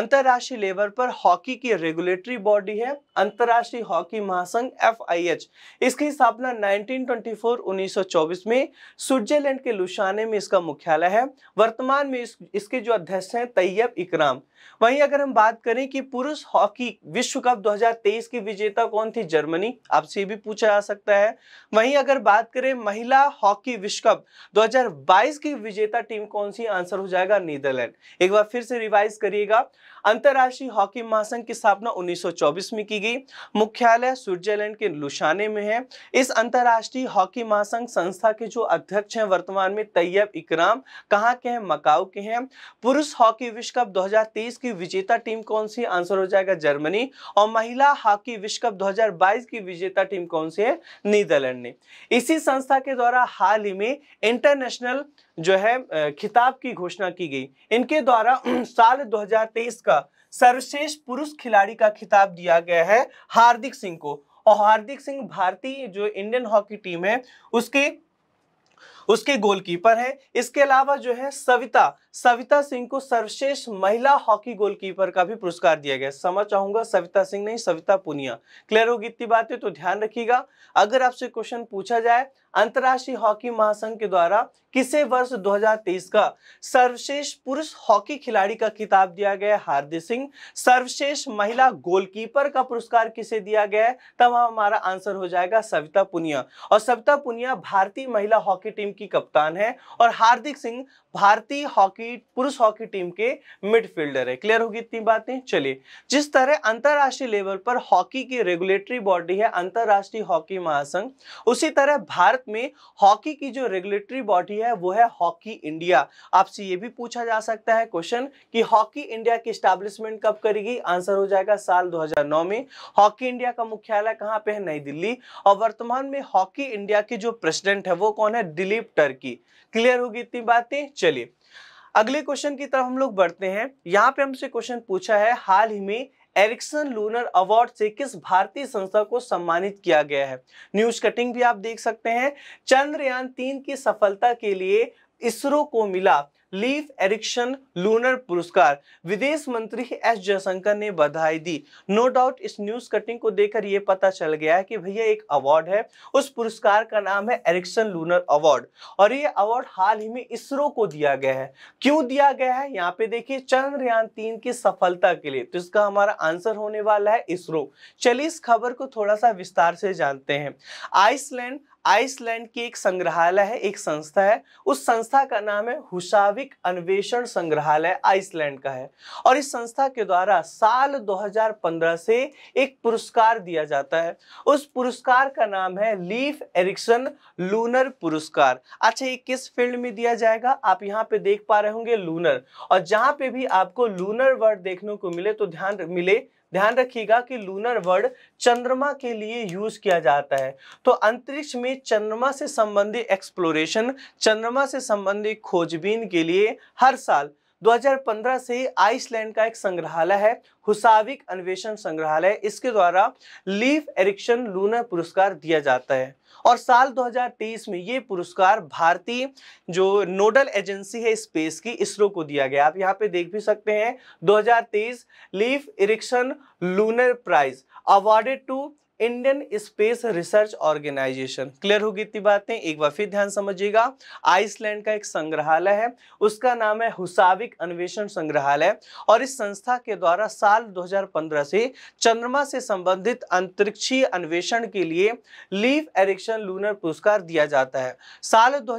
S1: अंतर्राष्ट्रीय लेवल पर हॉकी की रेगुलेटरी बॉडी है अंतर्राष्ट्रीय हॉकी महासंघ एफ इसकी स्थापना नाइनटीन ट्वेंटी में स्विट्जरलैंड के लुशाने में इसका मुख्यालय है वर्तमान में इस, इसके जो अध्यक्ष हैं तैयब इकराम वहीं अगर हम बात करें कि पुरुष हॉकी विश्व कप 2023 की विजेता कौन थी जर्मनी आपसे भी पूछा जा सकता है वहीं अगर बात करें महिला हॉकी विश्व कप 2022 की विजेता टीम कौन सी आंसर हो जाएगा नीदरलैंड एक बार फिर से रिवाइज करिएगा अंतर्राष्ट्रीय हॉकी महासंघ की स्थापना 1924 में की गई मुख्यालय स्विट्जरलैंड के लुशाने में है इस अंतर्राष्ट्रीय हॉकी महासंघ संस्था के जो अध्यक्ष हैं वर्तमान में तैयब इकराम कहाँ के हैं मकाऊ के हैं पुरुष हॉकी विश्व कप दो 2023 की विजेता टीम कौन सी आंसर हो जाएगा जर्मनी और महिला हॉकी विश्व कप 2022 की विजेता टीम कौन सी है नीदरलैंड ने इसी संस्था के द्वारा हाल ही में इंटरनेशनल जो है खिताब की घोषणा की गई इनके द्वारा साल 2023 का सर्वश्रेष्ठ पुरुष खिलाड़ी का खिताब दिया गया है हार्दिक सिंह को और हार्दिक सिंह भारतीय जो इंडियन हॉकी टीम है उसके उसके गोलकीपर है इसके अलावा जो है सविता सविता सिंह को सर्वश्रेष्ठ महिला हॉकी गोलकीपर का भी पुरस्कार दिया गया समझ चाहूंगा सविता सिंह नहीं सविता पुनिया क्लियर होगी इतनी बातें तो ध्यान रखिएगा अगर आपसे क्वेश्चन पूछा जाए अंतर्राष्ट्रीय हॉकी महासंघ के द्वारा किसे वर्ष 2023 का सर्वश्रेष्ठ पुरुष हॉकी खिलाड़ी का खिताब दिया गया हार्दिक सिंह सर्वश्रेष्ठ महिला गोलकीपर का पुरस्कार किसे दिया गया तब हमारा आंसर हो जाएगा सविता पुनिया और सविता पुनिया भारतीय महिला हॉकी टीम की कप्तान है और हार्दिक सिंह भारतीय हॉकी पुरुष हॉकी टीम के मिडफील्डर है क्लियर होगी इतनी बातें चलिए जिस तरह अंतरराष्ट्रीय लेवल पर हॉकी की रेगुलेटरी बॉडी है अंतरराष्ट्रीय हॉकी महासंघ उसी तरह भारत में हॉकी की जो रेगुलेटरी बॉडी है वो है हॉकी इंडिया आपसे ये भी पूछा जा सकता है क्वेश्चन कि हॉकी इंडिया की स्टैब्लिशमेंट कब करेगी आंसर हो जाएगा साल दो में हॉकी इंडिया का मुख्यालय कहाँ पे है नई दिल्ली और वर्तमान में हॉकी इंडिया के जो प्रेसिडेंट है वो कौन है दिलीप टर्की क्लियर होगी इतनी बातें चलिए अगले क्वेश्चन की तरफ हम लोग बढ़ते हैं यहाँ पे हमसे क्वेश्चन पूछा है हाल ही में एरिक्सन लूनर अवार्ड से किस भारतीय संस्था को सम्मानित किया गया है न्यूज कटिंग भी आप देख सकते हैं चंद्रयान तीन की सफलता के लिए इसरो को मिला लीव एरिक्शन लूनर पुरस्कार विदेश मंत्री एस जयशंकर ने बधाई दी नो डाउट इस न्यूज कटिंग को देखकर यह पता चल गया है कि भैया एक अवार्ड है उस पुरस्कार का नाम है एरिक्सन लूनर अवार्ड और ये अवार्ड हाल ही में इसरो को दिया गया है क्यों दिया गया है यहाँ पे देखिए चंद्रयान तीन की सफलता के लिए तो इसका हमारा आंसर होने वाला है इसरो चलिए इस खबर को थोड़ा सा विस्तार से जानते हैं आइसलैंड आइसलैंड की एक संग्रहालय है एक संस्था है उस संस्था का नाम है हुशाविक अन्वेषण संग्रहालय आइसलैंड का है और इस संस्था के द्वारा साल 2015 से एक पुरस्कार दिया जाता है उस पुरस्कार का नाम है लीफ एरिक्सन लूनर पुरस्कार अच्छा ये किस फील्ड में दिया जाएगा आप यहाँ पे देख पा रहे होंगे लूनर और जहां पे भी आपको लूनर वर्ड देखने को मिले तो ध्यान मिले ध्यान रखिएगा कि लूनर वर्ड चंद्रमा के लिए यूज किया जाता है तो अंतरिक्ष में चंद्रमा से संबंधित एक्सप्लोरेशन चंद्रमा से संबंधित खोजबीन के लिए हर साल 2015 से आइसलैंड का एक संग्रहालय है हुसाविक अन्वेषण संग्रहालय इसके द्वारा लीफ एरिक्शन लूनर पुरस्कार दिया जाता है और साल 2023 में ये पुरस्कार भारतीय जो नोडल एजेंसी है स्पेस की इसरो को दिया गया आप यहाँ पे देख भी सकते हैं 2023 Leif Erikson lunar prize awarded to Indian space research organisation clear होगी इतनी बातें एक बार फिर ध्यान समझिएगा आइसलैंड का एक संग्रहालय है उसका नाम है हुसाविक अन्वेषण संग्रहालय और इस संस्था के द्वारा साल 2015 से चंद्रमा से संबंधित अंतरिक्षीय अन्वेषण के लिए लीव एरिक्शन लूनर पुरस्कार दिया जाता है साल दो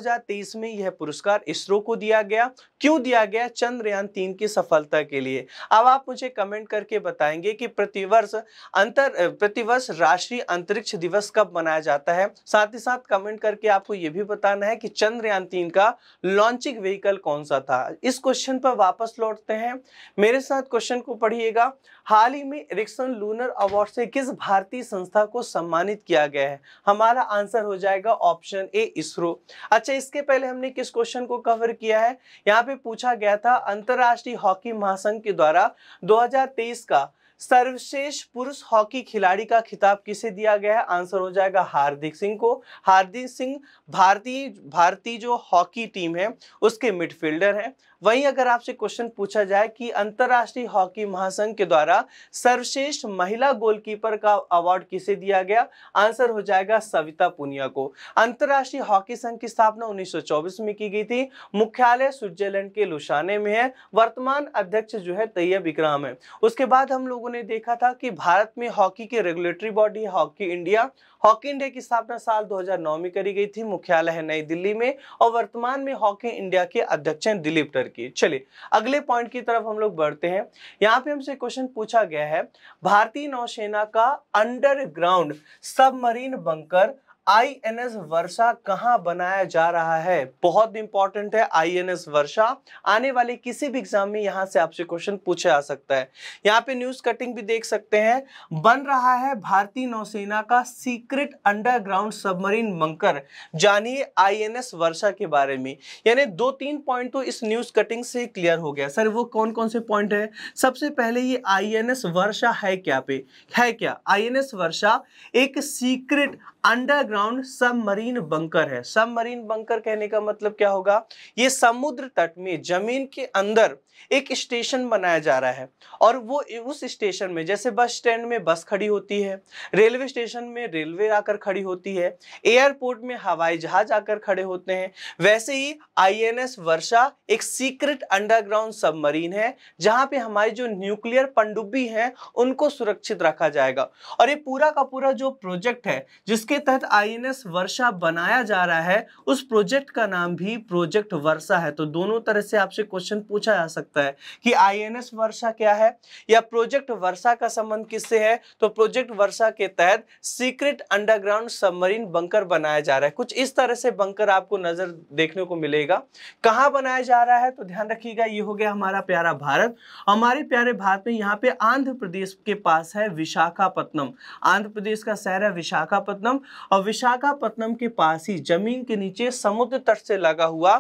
S1: में यह पुरस्कार इसरो को दिया गया क्यों दिया गया चंद्रयान तीन की सफलता के लिए अब आप मुझे कमेंट करके बताएंगे कि प्रतिवर्ष अंतर प्रतिवर्ष अंतर्राष्ट्रीय अंतरिक्ष दिवस कब मनाया जाता है साथ ही साथ कमेंट करके आपको यह भी बताना है कि चंद्रयान तीन का लॉन्चिंग व्हीकल कौन सा था इस क्वेश्चन पर वापस लौटते हैं मेरे साथ क्वेश्चन को पढ़िएगा हाल ही में रिक्सन लूनर अवार्ड से किस भारतीय संस्था को सम्मानित किया गया है हमारा आंसर हो जाएगा ऑप्शन ए इसरो अच्छा इसके पहले हमने किस क्वेश्चन को कवर किया है यहाँ पे पूछा गया था अंतरराष्ट्रीय हॉकी महासंघ के द्वारा 2023 का सर्वश्रेष्ठ पुरुष हॉकी खिलाड़ी का खिताब किसे दिया गया है आंसर हो जाएगा हार्दिक सिंह को हार्दिक सिंह भारतीय भारतीय जो हॉकी टीम है उसके मिडफील्डर हैं वहीं अगर आपसे क्वेश्चन पूछा जाए कि अंतर्राष्ट्रीय हॉकी महासंघ के द्वारा सर्वश्रेष्ठ महिला गोलकीपर का अवार्ड किसे दिया गया आंसर हो जाएगा सविता पुनिया को अंतर्राष्ट्रीय हॉकी संघ की स्थापना 1924 में की गई थी मुख्यालय स्विट्जरलैंड के लुसाने में है वर्तमान अध्यक्ष जो है तैयब इक्राम है उसके बाद हम लोगों लोगों ने देखा था कि भारत में हॉकी के regulatory body hockey India hockey India की स्थापना साल 2009 में करी गई थी मुख्यालय है नई दिल्ली में और वर्तमान में हॉकी इंडिया के अध्यक्ष हैं दिलीप टर्की चलिए अगले पॉइंट की तरफ हम लोग बढ़ते हैं यहाँ पे हमसे क्वेश्चन पूछा गया है भारतीय नौसेना का underground submarine bunker I N S Varsha कहाँ बनाया जा रहा है बहुत इंपॉर्टेंट है आई एन एस वर्षा आने वाले किसी भी एग्जाम में यहाँ से आपसे क्वेश्चन पूछा जा सकता है यहाँ पे न्यूज कटिंग भी देख सकते हैं बन रहा है भारतीय नौसेना का सीक्रेट अंडरग्राउंड सबमरीन मंकर जानिए आई एन एस वर्षा के बारे में यानी दो तीन पॉइंट तो इस न्यूज कटिंग से क्लियर हो गया सर वो कौन कौन से पॉइंट है सबसे पहले ये आई एन एस वर्षा है क्या पे है क्या आई एन एस वर्षा एक सीक्रेट अंडरग्राउंड सबमरीन बंकर है सबमरीन बंकर कहने का मतलब क्या होगा ये समुद्र तट में जमीन के अंदर एक स्टेशन बनाया जा रहा है और वो उस स्टेशन में जैसे बस स्टैंड में बस खड़ी होती है रेलवे स्टेशन में रेलवे आकर खड़ी होती है एयरपोर्ट में हवाई जहाज आकर खड़े होते हैं वैसे ही आईएनएस वर्षा एक सीक्रेट अंडरग्राउंड सबमरीन है जहां पे हमारी जो न्यूक्लियर पनडुब्बी है उनको सुरक्षित रखा जाएगा और ये पूरा का पूरा जो प्रोजेक्ट है जिसके तहत आई वर्षा बनाया जा रहा है उस प्रोजेक्ट का नाम भी प्रोजेक्ट वर्षा है तो दोनों तरह से आपसे क्वेश्चन पूछा जा सकता सकता है कि आईएनएस वर्षा क्या है या प्रोजेक्ट वर्षा का संबंध किससे है तो प्रोजेक्ट वर्षा के तहत सीक्रेट अंडरग्राउंड सबमरीन बंकर बनाया जा रहा है कुछ इस तरह से बंकर आपको नजर देखने को मिलेगा कहाँ बनाया जा रहा है तो ध्यान रखिएगा ये हो गया हमारा प्यारा भारत हमारे प्यारे भारत में यहाँ पे आंध्र प्रदेश के पास है विशाखापत्तनम आंध्र प्रदेश का शहर है विशाखापत्तनम और विशाखापत्तनम के पास ही जमीन के नीचे समुद्र तट से लगा हुआ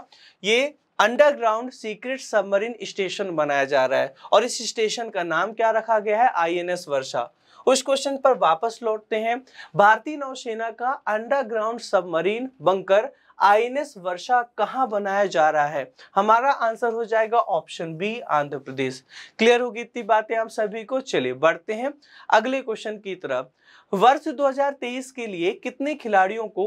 S1: ये अंडरग्राउंड सीक्रेट सबमरीन स्टेशन बनाया जा रहा है और इस स्टेशन का नाम क्या रखा गया है आईएनएस वर्षा उस क्वेश्चन पर वापस लौटते हैं भारतीय नौसेना का underground submarine bunker INS Varsha कहाँ बनाया जा रहा है हमारा आंसर हो जाएगा option B Andhra Pradesh clear होगी इतनी बातें आप सभी को चलिए बढ़ते हैं अगले क्वेश्चन की तरफ वर्ष 2023 के लिए कितने खिलाड़ियों को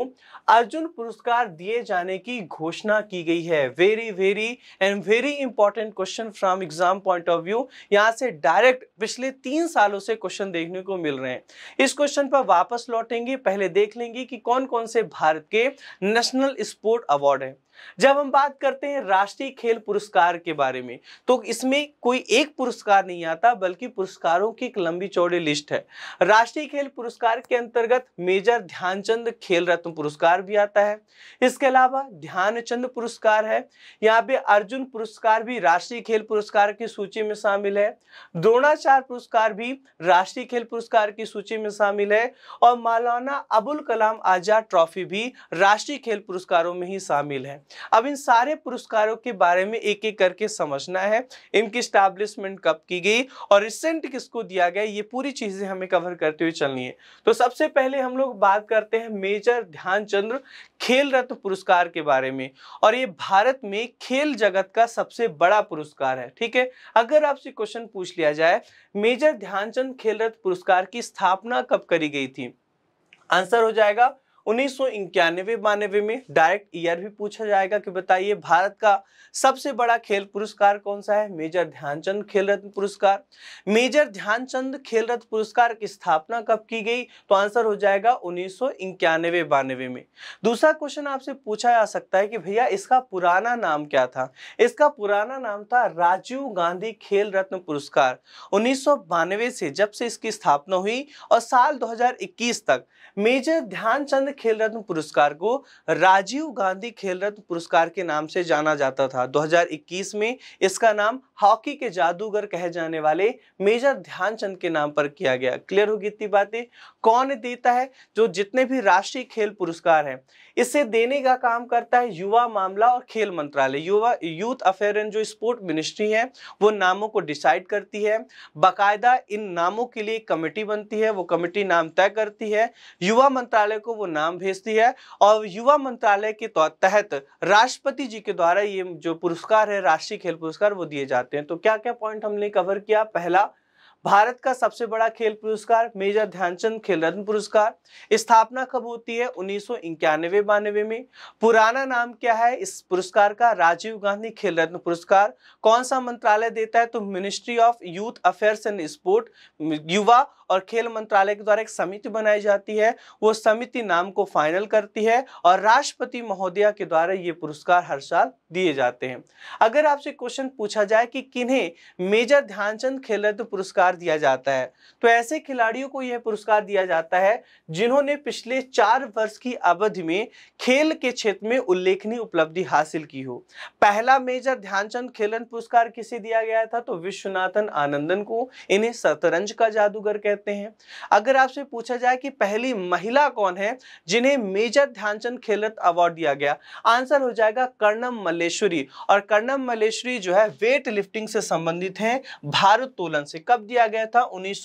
S1: अर्जुन पुरस्कार दिए जाने की घोषणा की गई है very very and very important question from exam point of view यहां से डायरेक्ट पिछले तीन सालों से क्वेश्चन देखने को मिल रहे हैं इस क्वेश्चन पर वापस लौटेंगे पहले देख लेंगे कि कौन कौन से भारत के नेशनल स्पोर्ट अवार्ड हैं जब हम बात करते हैं राष्ट्रीय खेल पुरस्कार के बारे में तो इसमें कोई एक पुरस्कार नहीं आता बल्कि पुरस्कारों की एक लंबी चौड़ी लिस्ट है राष्ट्रीय खेल पुरस्कार के अंतर्गत मेजर ध्यानचंद खेल रत्न पुरस्कार भी आता है इसके अलावा ध्यानचंद पुरस्कार है यहाँ पे अर्जुन पुरस्कार भी राष्ट्रीय खेल पुरस्कार की सूची में शामिल है द्रोणाचार पुरस्कार भी राष्ट्रीय खेल पुरस्कार की सूची में शामिल है और मौलाना अबुल कलाम आजाद ट्रॉफी भी राष्ट्रीय खेल पुरस्कारों में ही शामिल है अब इन सारे पुरस्कारों के बारे में एक एक करके समझना है इनकी स्टैब्लिशमेंट कब की गई और रिसेंट किसको दिया गया ये पूरी चीज़ें हमें कवर करते हुए चलनी है तो सबसे पहले हम लोग बात करते हैं मेजर ध्यानचंद्र खेल रत्न पुरस्कार के बारे में और ये भारत में खेल जगत का सबसे बड़ा पुरस्कार है ठीक है अगर आपसे क्वेश्चन पूछ लिया जाए मेजर ध्यानचंद खेल रत्न पुरस्कार की स्थापना कब करी गई थी आंसर हो जाएगा उन्नीस सौ इक्यानवे बानवे में डायरेक्ट ईयर e भी पूछा जाएगा कि बताइए भारत का सबसे बड़ा खेल पुरस्कार कौन सा है मेजर ध्यानचंद खेल रत्न पुरस्कार मेजर ध्यानचंद खेल रत्न पुरस्कार की स्थापना कब की गई तो आंसर हो जाएगा उन्नीस सौ इक्यानवे बानवे में दूसरा क्वेश्चन आपसे पूछा जा सकता है कि भैया इसका पुराना नाम क्या था इसका पुराना नाम था राजीव गांधी खेल रत्न पुरस्कार उन्नीस से जब से इसकी स्थापना हुई और साल दो तक मेजर ध्यानचंद खेल रत्न पुरस्कार को राजीव गांधी खेल रत्न पुरस्कार के नाम से जाना जाता था 2021 में इसका नाम हॉकी के जादूगर कहे जाने वाले मेजर ध्यानचंद के नाम पर किया गया क्लियर होगी इतनी बातें कौन देता है जो जितने भी राष्ट्रीय खेल पुरस्कार हैं इसे देने का काम करता है युवा मामला और खेल मंत्रालय युवा यूथ अफेयर एंड जो स्पोर्ट मिनिस्ट्री है वो नामों को डिसाइड करती है बाकायदा इन नामों के लिए कमेटी बनती है वो कमेटी नाम तय करती है युवा मंत्रालय को वो नाम भेजती है और युवा मंत्रालय के तहत राष्ट्रपति जी के द्वारा ये जो पुरस्कार है राष्ट्रीय खेल पुरस्कार वो दिए जाते हैं तो क्या क्या पॉइंट हमने कवर किया पहला भारत का सबसे बड़ा खेल पुरस्कार मेजर ध्यानचंद खेल रत्न पुरस्कार स्थापना कब होती है उन्नीस सौ बानवे में पुराना नाम क्या है इस पुरस्कार का राजीव गांधी खेल रत्न पुरस्कार कौन सा मंत्रालय देता है तो ministry of youth affairs and sport युवा और खेल मंत्रालय के द्वारा एक समिति बनाई जाती है वो समिति नाम को फाइनल करती है और राष्ट्रपति महोदया के द्वारा ये पुरस्कार हर साल दिए जाते हैं अगर आपसे क्वेश्चन पूछा जाए कि किन्हें मेजर ध्यानचंद खेल रत्न पुरस्कार दिया जाता है तो ऐसे खिलाड़ियों को यह पुरस्कार दिया जाता है जिन्होंने पिछले चार वर्ष की अवधि में खेल के क्षेत्र में उल्लेखनीय उपलब्धि हासिल की हो पहला मेजर ध्यानचंद खेलन पुरस्कार किसे दिया गया था तो विश्वनाथन आनंदन को इन्हें शतरंज का जादूगर कहते सकते हैं अगर आपसे पूछा जाए कि पहली महिला कौन है जिन्हें मेजर ध्यानचंद खेलरत्न अवार्ड दिया गया आंसर हो जाएगा कर्णम मलेश्वरी और कर्णम मलेश्वरी जो है वेट लिफ्टिंग से संबंधित हैं भारोत्तोलन से कब दिया गया था उन्नीस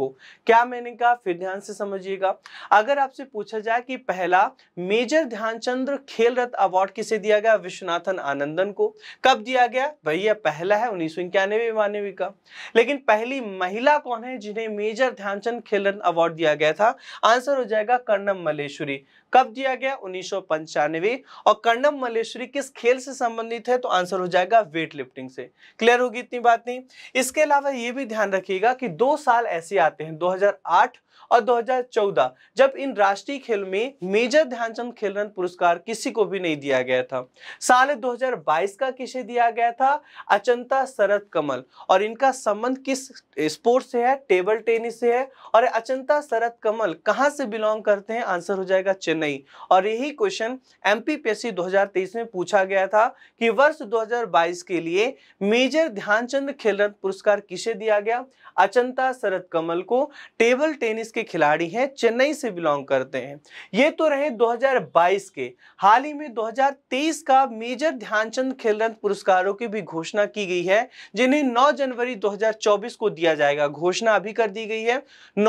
S1: को क्या मैंने कहा फिर ध्यान से समझिएगा अगर आपसे पूछा जाए कि पहला मेजर ध्यानचंद खेल रत्न अवार्ड किसे दिया गया विश्वनाथन आनंदन को कब दिया गया भैया पहला है उन्नीस सौ इक्यानवे का लेकिन पहली महिला कौन है जिन्हें मेजर ध्यानचंद खेलन अवार्ड दिया गया था आंसर हो जाएगा कर्णम मलेश्वरी कब दिया गया उन्नीस और कर्णम मलेश्वरी किस खेल से संबंधित है तो आंसर हो जाएगा वेट लिफ्टिंग से क्लियर होगी इतनी बात नहीं इसके अलावा यह भी ध्यान रखिएगा कि दो साल ऐसे आते हैं 2008 और 2014 जब इन राष्ट्रीय खेल में मेजर ध्यानचंद खेल रन पुरस्कार किसी को भी नहीं दिया गया था साल 2022 का किसे दिया गया था अचंता शरद कमल और इनका संबंध किस स्पोर्ट से है टेबल टेनिस से है और अचंता शरद कमल कहां से बिलोंग करते हैं आंसर हो जाएगा चेन्नई नहीं और यही क्वेश्चन एमपीपीएससी 2023 में पूछा गया था कि वर्ष 2022 के लिए मेजर ध्यानचंद खेल रत्न पुरस्कार किसे दिया गया अचंता शरद कमल को टेबल टेनिस के खिलाड़ी हैं चेन्नई से बिलोंग करते हैं ये तो रहे 2022 के हाल ही में 2023 का मेजर ध्यानचंद खेल रत्न पुरस्कारों की भी घोषणा की गई है जिन्हें 9 जनवरी 2024 को दिया जाएगा घोषणा अभी कर दी गई है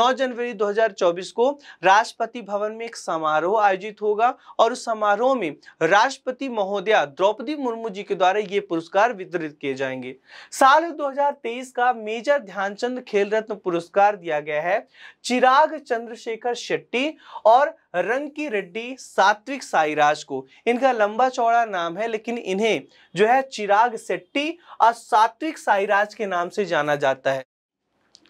S1: 9 जनवरी 2024 को राष्ट्रपति भवन में एक समारोह आयोजित होगा और उस समारोह में राष्ट्रपति महोदया द्रौपदी मुर्मू जी के द्वारा ये पुरस्कार वितरित किए जाएंगे साल 2023 का मेजर ध्यानचंद खेल रत्न पुरस्कार दिया गया है चिराग चंद्रशेखर शेट्टी और रंकी रेड्डी सात्विक साईराज को इनका लंबा चौड़ा नाम है लेकिन इन्हें जो है चिराग शेट्टी और सात्विक साईराज के नाम से जाना जाता है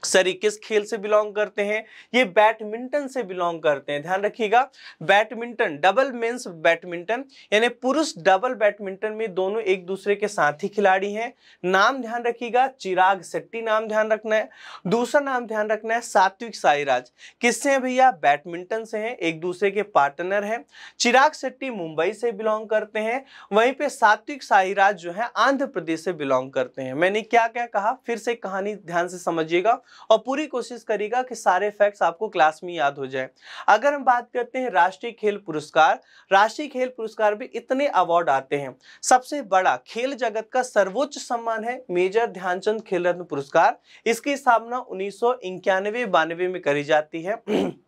S1: सर किस खेल से बिलोंग करते हैं ये बैडमिंटन से बिलोंग करते हैं ध्यान रखिएगा बैडमिंटन डबल मेंस बैडमिंटन यानी पुरुष डबल बैडमिंटन में दोनों एक दूसरे के साथ ही खिलाड़ी हैं नाम ध्यान रखिएगा चिराग शेट्टी नाम ध्यान रखना है दूसरा नाम ध्यान रखना है सात्विक साईराज किससे हैं भैया बैडमिंटन से हैं एक दूसरे के पार्टनर हैं चिराग शेट्टी मुंबई से बिलोंग करते हैं वहीं पे सात्विक साईराज जो है आंध्र प्रदेश से बिलोंग करते हैं मैंने क्या क्या कहा फिर से कहानी ध्यान से समझिएगा और पूरी कोशिश करेगा कि सारे फैक्ट्स आपको क्लास में याद हो जाए अगर हम बात करते हैं राष्ट्रीय खेल पुरस्कार राष्ट्रीय खेल पुरस्कार भी इतने अवार्ड आते हैं सबसे बड़ा खेल जगत का सर्वोच्च सम्मान है मेजर ध्यानचंद खेल रत्न पुरस्कार इसकी स्थापना उन्नीस सौ में करी जाती है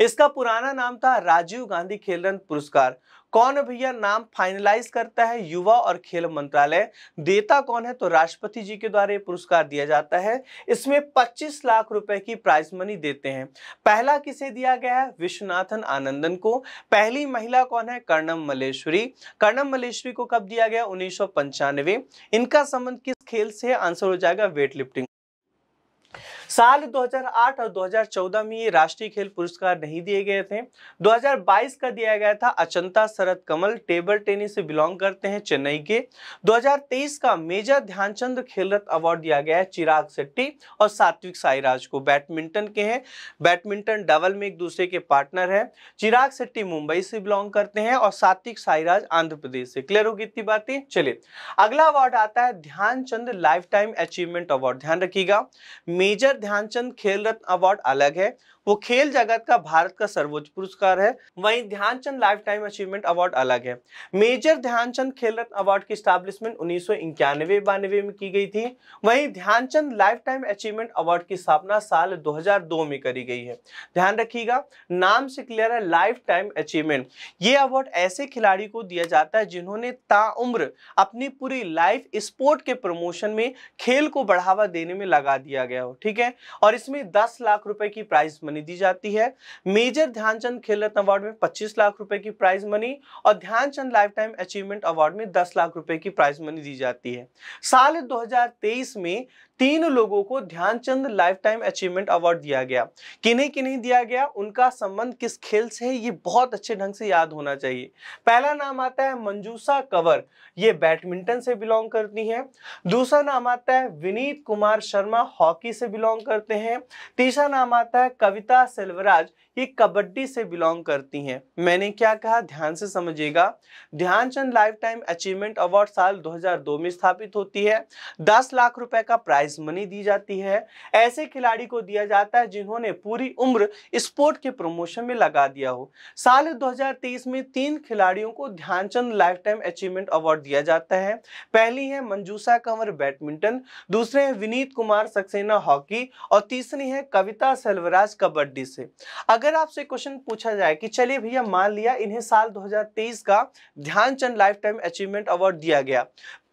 S1: इसका पुराना नाम था राजीव गांधी खेल रत्न पुरस्कार कौन भैया नाम फाइनलाइज करता है युवा और खेल मंत्रालय देता कौन है तो राष्ट्रपति जी के द्वारा ये पुरस्कार दिया जाता है इसमें 25 लाख रुपए की प्राइज मनी देते हैं पहला किसे दिया गया है विश्वनाथन आनंदन को पहली महिला कौन है कर्णम मलेश्वरी कर्णम मलेश्वरी को कब दिया गया उन्नीस इनका संबंध किस खेल से आंसर हो जाएगा वेट लिफ्टिंग साल 2008 और 2014 में ये राष्ट्रीय खेल पुरस्कार नहीं दिए गए थे 2022 का दिया गया था अचंता शरद कमल टेबल टेनिस से बिलोंग करते हैं चेन्नई के 2023 का मेजर ध्यानचंद खेल अवार्ड दिया गया है चिराग शेट्टी और सात्विक साईराज को बैडमिंटन के हैं बैडमिंटन डबल में एक दूसरे के पार्टनर हैं चिराग शेट्टी मुंबई से बिलोंग करते हैं और सात्विक साईराज आंध्र प्रदेश से क्लियर होगी इतनी बातें चलिए अगला अवार्ड आता है Dhyan Chand lifetime achievement award ध्यान रखिएगा मेजर ध्यानचंद खेल रत्न अवार्ड अलग है वो खेल जगत का भारत का सर्वोच्च पुरस्कार है वहीं Dhyan Chand lifetime achievement award अलग है मेजर ध्यानचंद खेल रत्न अवार्ड की स्टैब्लिशमेंट उन्नीस सौ इक्यानवे बानवे में की गई थी वहीं Dhyan Chand lifetime achievement award की स्थापना साल 2002 में करी गई है ध्यान रखिएगा नाम से क्लियर है लाइफ टाइम अचीवमेंट ये अवार्ड ऐसे खिलाड़ी को दिया जाता है जिन्होंने ताउम्र अपनी पूरी लाइफ स्पोर्ट के प्रमोशन में खेल को बढ़ावा देने में लगा दिया गया हो ठीक है और इसमें दस लाख रुपए की प्राइज मनी दी जाती है मेजर ध्यानचंद खेल रत्न अवार्ड में पच्चीस लाख रुपए की प्राइज मनी और Dhyan Chand lifetime achievement award में दस लाख रुपए की प्राइज मनी दी जाती है साल 2023 में तीन लोगों को Dhyan Chand lifetime achievement award दिया गया किन्हें किन्हें दिया गया उनका संबंध किस खेल से है ये बहुत अच्छे ढंग से याद होना चाहिए पहला नाम आता है मंजूसा कवर ये बैडमिंटन से बिलोंग करती हैं दूसरा नाम आता है विनीत कुमार शर्मा हॉकी से बिलोंग करते हैं तीसरा नाम आता है कविता सेल्वराज ये कबड्डी से बिलोंग करती हैं मैंने क्या कहा ध्यान से समझिएगा Dhyan Chand lifetime achievement award साल 2002 में स्थापित होती है 10 लाख रुपए का प्राइज मनी दी जाती है ऐसे खिलाड़ी को दिया जाता है जिन्होंने पूरी उम्र स्पोर्ट के प्रमोशन में लगा दिया हो साल 2023 में तीन खिलाड़ियों को Dhyan Chand lifetime achievement award दिया जाता है पहली है मंजूषा कंवर बैडमिंटन दूसरे है विनीत कुमार सक्सेना हॉकी और तीसरी है कविता सेल्वराज कबड्डी से अगर अगर आपसे क्वेश्चन पूछा जाए कि चलिए भैया मान लिया इन्हें साल 2023 का Dhyan Chand lifetime achievement award दिया गया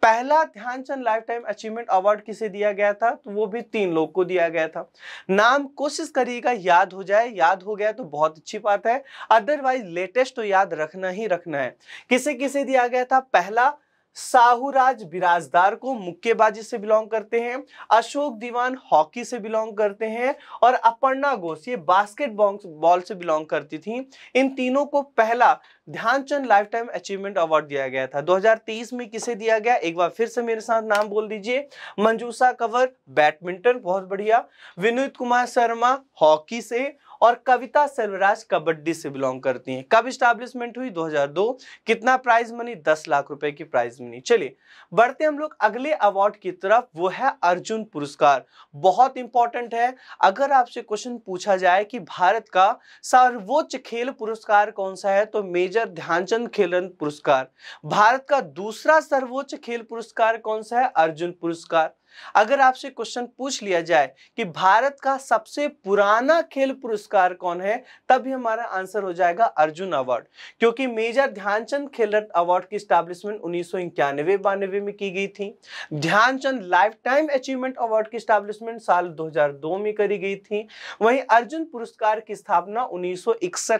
S1: पहला Dhyan Chand lifetime achievement award किसे दिया गया था तो वो भी तीन लोग को दिया गया था नाम कोशिश करिएगा याद हो जाए याद हो गया तो बहुत अच्छी बात है अदरवाइज लेटेस्ट तो याद रखना ही रखना है किसे किसे दिया गया था पहला साहूराज बिराजदार को मुक्केबाजी से बिलोंग करते हैं अशोक दीवान हॉकी से बिलोंग करते हैं और अपर्णा घोष ये बास्केट बॉल से बिलोंग करती थी इन तीनों को पहला Dhyan Chand lifetime achievement award दिया गया था 2023 में किसे दिया गया एक बार फिर से मेरे साथ नाम बोल दीजिए मंजूसा कंवर बैडमिंटन बहुत बढ़िया विनोद कुमार शर्मा हॉकी से और कविता सर्वराज कबड्डी से बिलोंग करती हैं कब स्टैब्लिशमेंट हुई 2002 कितना प्राइज मनी 10 लाख रुपए की प्राइज मनी चलिए बढ़ते हम लोग अगले अवार्ड की तरफ वो है अर्जुन पुरस्कार बहुत इंपॉर्टेंट है अगर आपसे क्वेश्चन पूछा जाए कि भारत का सर्वोच्च खेल पुरस्कार कौन सा है तो मेजर ध्यानचंद खेल पुरस्कार भारत का दूसरा सर्वोच्च खेल पुरस्कार कौन सा है अर्जुन पुरस्कार अगर आपसे क्वेश्चन पूछ लिया जाए कि भारत का सबसे पुराना खेल पुरस्कार कौन है तभी हमारा आंसर हो जाएगा अर्जुन अवार्ड क्योंकि मेजर ध्यानचंद खेल रत्न अवार्ड की स्टैब्लिशमेंट उन्नीस सौ इक्यानवे बानवे में की गई थी Dhyan Chand lifetime achievement award की स्टैब्लिशमेंट साल 2002 में करी गई थी वहीं अर्जुन पुरस्कार की स्थापना उन्नीस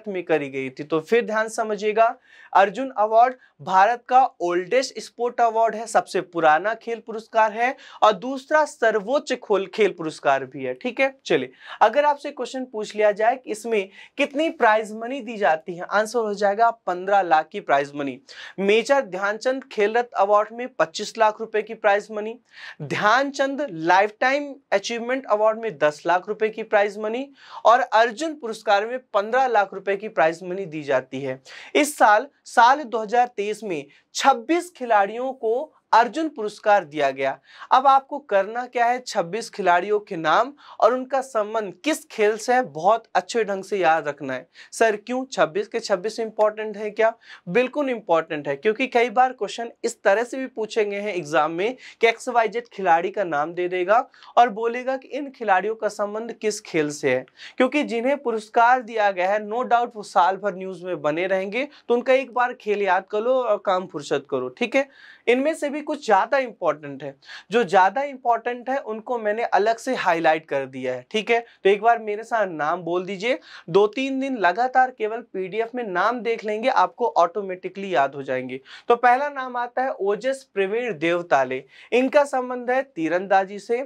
S1: में करी गई थी तो फिर ध्यान समझिएगा अर्जुन अवार्ड भारत का ओल्डेस्ट स्पोर्ट अवार्ड है सबसे पुराना खेल पुरस्कार है और दूसरा सर्वोच्च खोल खेल पुरस्कार भी है ठीक है चलिए अगर आपसे क्वेश्चन पूछ लिया जाए कि इसमें कितनी प्राइज मनी दी जाती है आंसर हो जाएगा पंद्रह लाख की prize money major Dhyan Chand Khel Ratna award में पच्चीस लाख रुपए की prize money Dhyan Chand lifetime achievement award में दस लाख रुपए की प्राइज मनी और अर्जुन पुरस्कार में पंद्रह लाख रुपए की प्राइज मनी दी जाती है इस साल साल दो में छब्बीस खिलाड़ियों को अर्जुन पुरस्कार दिया गया अब आपको करना क्या है 26 खिलाड़ियों के नाम और उनका संबंध किस खेल से है बहुत अच्छे ढंग से याद रखना है सर क्यों 26 के 26 इंपॉर्टेंट है क्या बिल्कुल इंपॉर्टेंट है क्योंकि कई बार क्वेश्चन इस तरह से भी पूछे गए हैं एग्जाम में कि एक्स वाई जेड खिलाड़ी का नाम दे देगा और बोलेगा कि इन खिलाड़ियों का संबंध किस खेल से है क्योंकि जिन्हें पुरस्कार दिया गया है नो डाउट वो साल भर न्यूज में बने रहेंगे तो उनका एक बार खेल याद कर लो और काम फुर्सत करो ठीक है इनमें से भी भी कुछ ज़्यादा इंपॉर्टेंट है जो ज़्यादा इंपॉर्टेंट है उनको मैंने अलग से हाईलाइट कर दिया है ठीक है तो एक बार मेरे साथ नाम बोल दीजिए दो तीन दिन लगातार केवल पीडीएफ में नाम देख लेंगे आपको ऑटोमेटिकली याद हो जाएंगे तो पहला नाम आता है ओजस प्रवीण देवताले इनका संबंध है तीरंदाजी से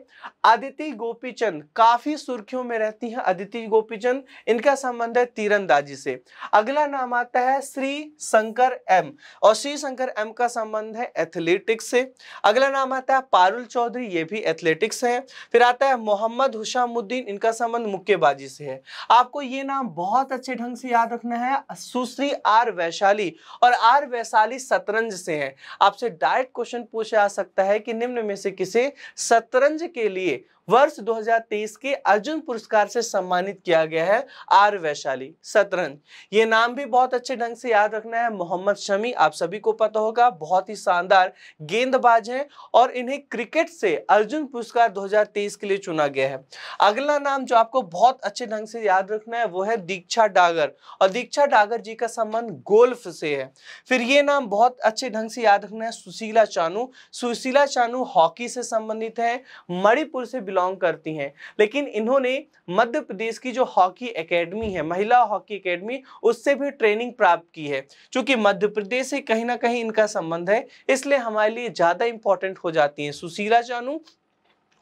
S1: अदिति गोपीचंद काफी सुर्खियों में रहती हैं अदिति गोपीचंद इनका संबंध है तीरंदाजी से अगला नाम आता है श्री शंकर एम और श्री शंकर एम का संबंध है एथलेटिक्स एथलेटिक्स से अगला नाम आता है पारुल चौधरी ये भी एथलेटिक्स है फिर आता है मोहम्मद हुशामुद्दीन इनका संबंध मुक्केबाजी से है आपको ये नाम बहुत अच्छे ढंग से याद रखना है सुश्री आर वैशाली और आर वैशाली शतरंज से है आपसे डायरेक्ट क्वेश्चन पूछा जा सकता है कि निम्न में से किसे शतरंज के लिए वर्ष 2023 के अर्जुन पुरस्कार से सम्मानित किया गया है आर वैशाली शतरंज ये नाम भी बहुत अच्छे ढंग से याद रखना है मोहम्मद शमी आप सभी को पता होगा बहुत ही शानदार गेंदबाज हैं और इन्हें क्रिकेट से अर्जुन पुरस्कार 2023 के लिए चुना गया है अगला नाम जो आपको बहुत अच्छे ढंग से याद रखना है वो है दीक्षा डागर और दीक्षा डागर जी का संबंध गोल्फ से है फिर ये नाम बहुत अच्छे ढंग से याद रखना है सुशीला चानू सुशीला चानू हॉकी से संबंधित है मणिपुर से बिलोंग करती हैं लेकिन इन्होंने मध्य प्रदेश की जो हॉकी एकेडमी है महिला हॉकी एकेडमी उससे भी ट्रेनिंग प्राप्त की है क्योंकि मध्य प्रदेश से कहीं ना कहीं इनका संबंध है इसलिए हमारे लिए ज़्यादा इंपॉर्टेंट हो जाती हैं सुशीला जानू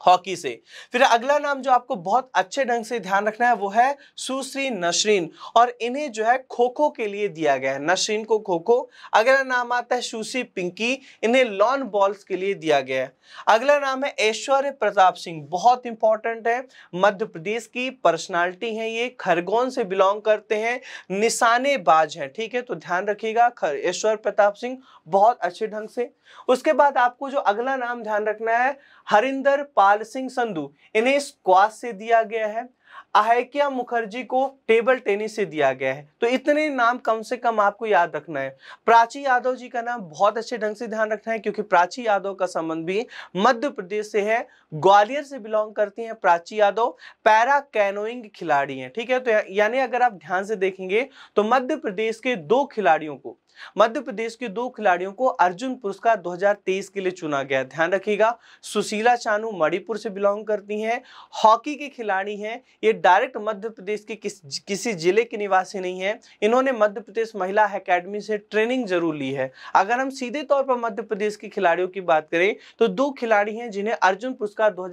S1: हॉकी से फिर अगला नाम जो आपको बहुत अच्छे ढंग से ध्यान रखना है वो है सुश्री नशरीन और इन्हें जो है खो खो के लिए दिया गया है नशरीन को खो खो अगला नाम आता है सुश्री पिंकी इन्हें लॉन बॉल्स के लिए दिया गया है अगला नाम है ऐश्वर्य प्रताप सिंह बहुत इंपॉर्टेंट है मध्य प्रदेश की पर्सनैलिटी है ये खरगोन से बिलोंग करते हैं निशानेबाज हैं ठीक है तो ध्यान रखिएगा ऐश्वर्य प्रताप सिंह बहुत अच्छे ढंग से उसके बाद आपको जो अगला नाम ध्यान रखना है हरिंदर पाल सिंह संधू इन्हें स्क्वाश से दिया गया है अहैकिया मुखर्जी को टेबल टेनिस से दिया गया है तो इतने नाम कम से कम आपको याद रखना है प्राची यादव जी का नाम बहुत अच्छे ढंग से ध्यान रखना है क्योंकि प्राची यादव का संबंध भी मध्य प्रदेश से है ग्वालियर से बिलोंग करती हैं प्राची यादव पैरा कैनोइंग खिलाड़ी हैं ठीक है तो यानी अगर आप ध्यान से देखेंगे तो मध्य प्रदेश के दो खिलाड़ियों को मध्य प्रदेश के दो खिलाड़ियों को अर्जुन पुरस्कार 2023 के लिए चुना गया ध्यान रखिएगा सुशीला चानू मणिपुर से बिलोंग करती हैं हॉकी के खिलाड़ी हैं ये डायरेक्ट मध्य प्रदेश के किस, किसी जिले के निवासी नहीं है इन्होंने मध्य प्रदेश महिला एकेडमी से ट्रेनिंग जरूर ली है अगर हम सीधे तौर पर मध्य प्रदेश के खिलाड़ियों की बात करें तो दो खिलाड़ी हैं जिन्हें अर्जुन पुरस्कार दो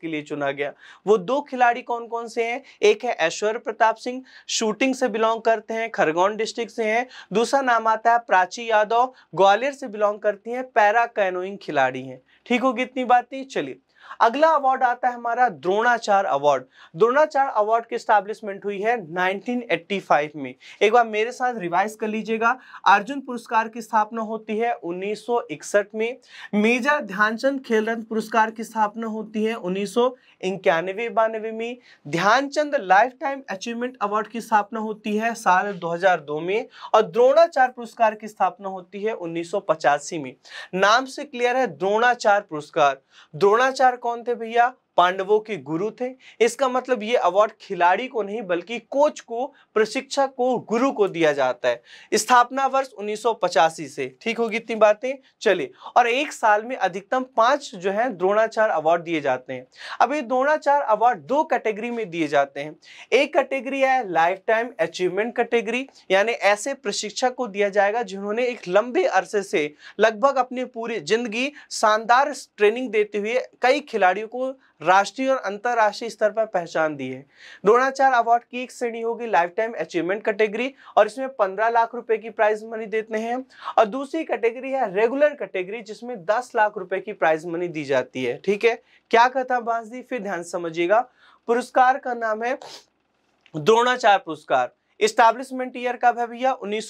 S1: के लिए चुना गया वो दो खिलाड़ी कौन कौन से हैं एक है ऐश्वर्य प्रताप सिंह शूटिंग से बिलोंग करते हैं खरगोन डिस्ट्रिक्ट से हैं दूसरा नाम आता आता है प्राची यादव ग्वालियर से बिलोंग करती है पैरा कैनोइंग खिलाड़ी हैं ठीक होगी इतनी बातें चलिए अगला अवार्ड आता है हमारा द्रोणाचार अवार्ड द्रोणाचार अवार्ड की स्टैब्लिशमेंट हुई है 1985 में एक बार मेरे साथ रिवाइज कर लीजिएगा अर्जुन पुरस्कार की स्थापना होती है 1961 में मेजर ध्यानचंद खेल रत्न पुरस्कार की स्थापना होती है उन्नीस सौ में Dhyan Chand lifetime achievement award की स्थापना होती है साल दो में और द्रोणाचार पुरस्कार की स्थापना होती है उन्नीस में नाम से क्लियर है द्रोणाचार पुरस्कार द्रोणाचार कौन थे भैया पांडवों के गुरु थे इसका मतलब ये अवार्ड खिलाड़ी को नहीं बल्कि कोच को प्रशिक्षक को गुरु को दिया जाता है स्थापना वर्ष उन्नीस से ठीक होगी इतनी बातें चलिए और एक साल में अधिकतम पांच जो है द्रोणाचार अवार्ड दिए जाते हैं अब ये द्रोणाचार अवार्ड दो कैटेगरी में दिए जाते हैं एक कैटेगरी है लाइफ टाइम अचीवमेंट कैटेगरी यानी ऐसे प्रशिक्षक को दिया जाएगा जिन्होंने एक लंबे अरसे से लगभग अपनी पूरी जिंदगी शानदार ट्रेनिंग देते हुए कई खिलाड़ियों को राष्ट्रीय और अंतर्राष्ट्रीय स्तर पर पहचान दी है द्रोणाचार्य अवार्ड की एक श्रेणी होगी लाइफ टाइम अचीवमेंट कैटेगरी और इसमें पंद्रह लाख रुपए की प्राइज मनी देते हैं और दूसरी कैटेगरी है रेगुलर कैटेगरी जिसमें दस लाख रुपए की प्राइज मनी दी जाती है ठीक है क्या कथा बांस दी फिर ध्यान समझिएगा पुरस्कार का नाम है द्रोणाचार्य पुरस्कार इस्टेब्लिशमेंट ईयर कब है भैया उन्नीस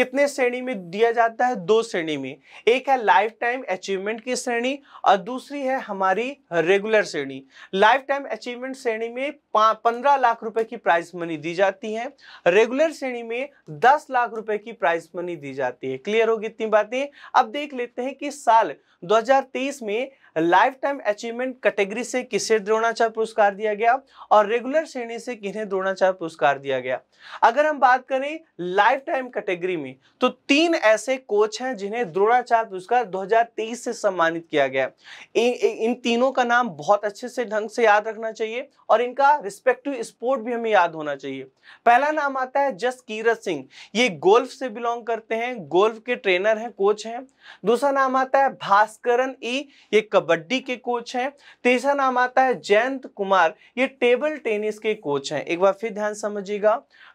S1: कितने श्रेणी में दिया जाता है दो श्रेणी में एक है लाइफ टाइम अचीवमेंट की श्रेणी और दूसरी है हमारी रेगुलर श्रेणी लाइफ टाइम अचीवमेंट श्रेणी में पंद्रह लाख रुपए की प्राइज मनी दी जाती है रेगुलर श्रेणी में दस लाख रुपए की प्राइस मनी दी जाती है क्लियर होगी इतनी बातें अब देख लेते हैं कि साल 2023 में लाइफ टाइम अचीवमेंट कैटेगरी से किसे द्रोणाचार पुरस्कार दिया गया और रेगुलर श्रेणी से किन्हें द्रोणाचार पुरस्कार दिया गया अगर हम बात करें लाइफ टाइम कैटेगरी में अकादमी तो तीन ऐसे कोच हैं जिन्हें द्रोणाचार्य पुरस्कार 2023 से सम्मानित किया गया इ, इ, इन तीनों का नाम बहुत अच्छे से ढंग से याद रखना चाहिए और इनका रिस्पेक्टिव स्पोर्ट भी हमें याद होना चाहिए पहला नाम आता है जस कीरत सिंह ये गोल्फ से बिलोंग करते हैं गोल्फ के ट्रेनर हैं कोच हैं दूसरा नाम आता है भास्करन ई ये कबड्डी के कोच हैं तीसरा नाम आता है जयंत कुमार ये टेबल टेनिस के कोच हैं एक बार फिर ध्यान समझिएगा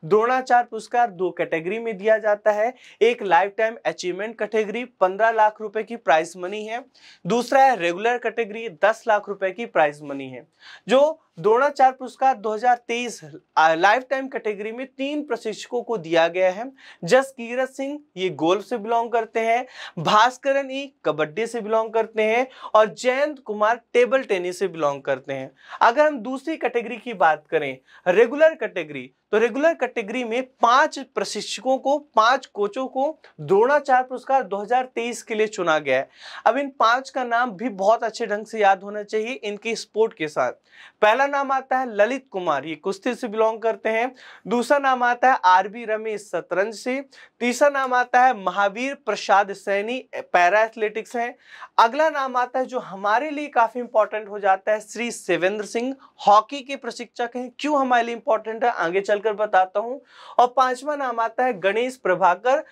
S1: द्रोणाचार पुरस्कार दो कैटेगरी में दिया जाता है एक लाइफ टाइम अचीवमेंट कैटेगरी पंद्रह लाख रुपए की प्राइज मनी है दूसरा है रेगुलर कैटेगरी दस लाख रुपए की प्राइज मनी है जो द्रोणाचार पुरस्कार 2023 लाइफ टाइम कैटेगरी में तीन प्रशिक्षकों को दिया गया है जसकीरत सिंह ये गोल्फ से बिलोंग करते हैं भास्करन ई कबड्डी से बिलोंग करते हैं और जयंत कुमार टेबल टेनिस से बिलोंग करते हैं अगर हम दूसरी कैटेगरी की बात करें रेगुलर कैटेगरी तो रेगुलर कैटेगरी में पांच प्रशिक्षकों को पांच कोचों को द्रोणाचार पुरस्कार 2023 के लिए चुना गया है अब इन पांच का नाम भी बहुत अच्छे ढंग से याद होना चाहिए इनके स्पोर्ट के साथ पहला पहला नाम आता है ललित कुमार ये कुश्ती से बिलोंग करते हैं दूसरा नाम आता है आरबी रमेश शतरंज से तीसरा नाम आता है महावीर प्रसाद सैनी पैरा एथलेटिक्स हैं अगला नाम आता है जो हमारे लिए काफी इंपॉर्टेंट हो जाता है श्री शिवेंद्र सिंह हॉकी के प्रशिक्षक हैं क्यों हमारे लिए इंपॉर्टेंट है आगे चलकर बताता हूं और पांचवा नाम आता है गणेश प्रभाकर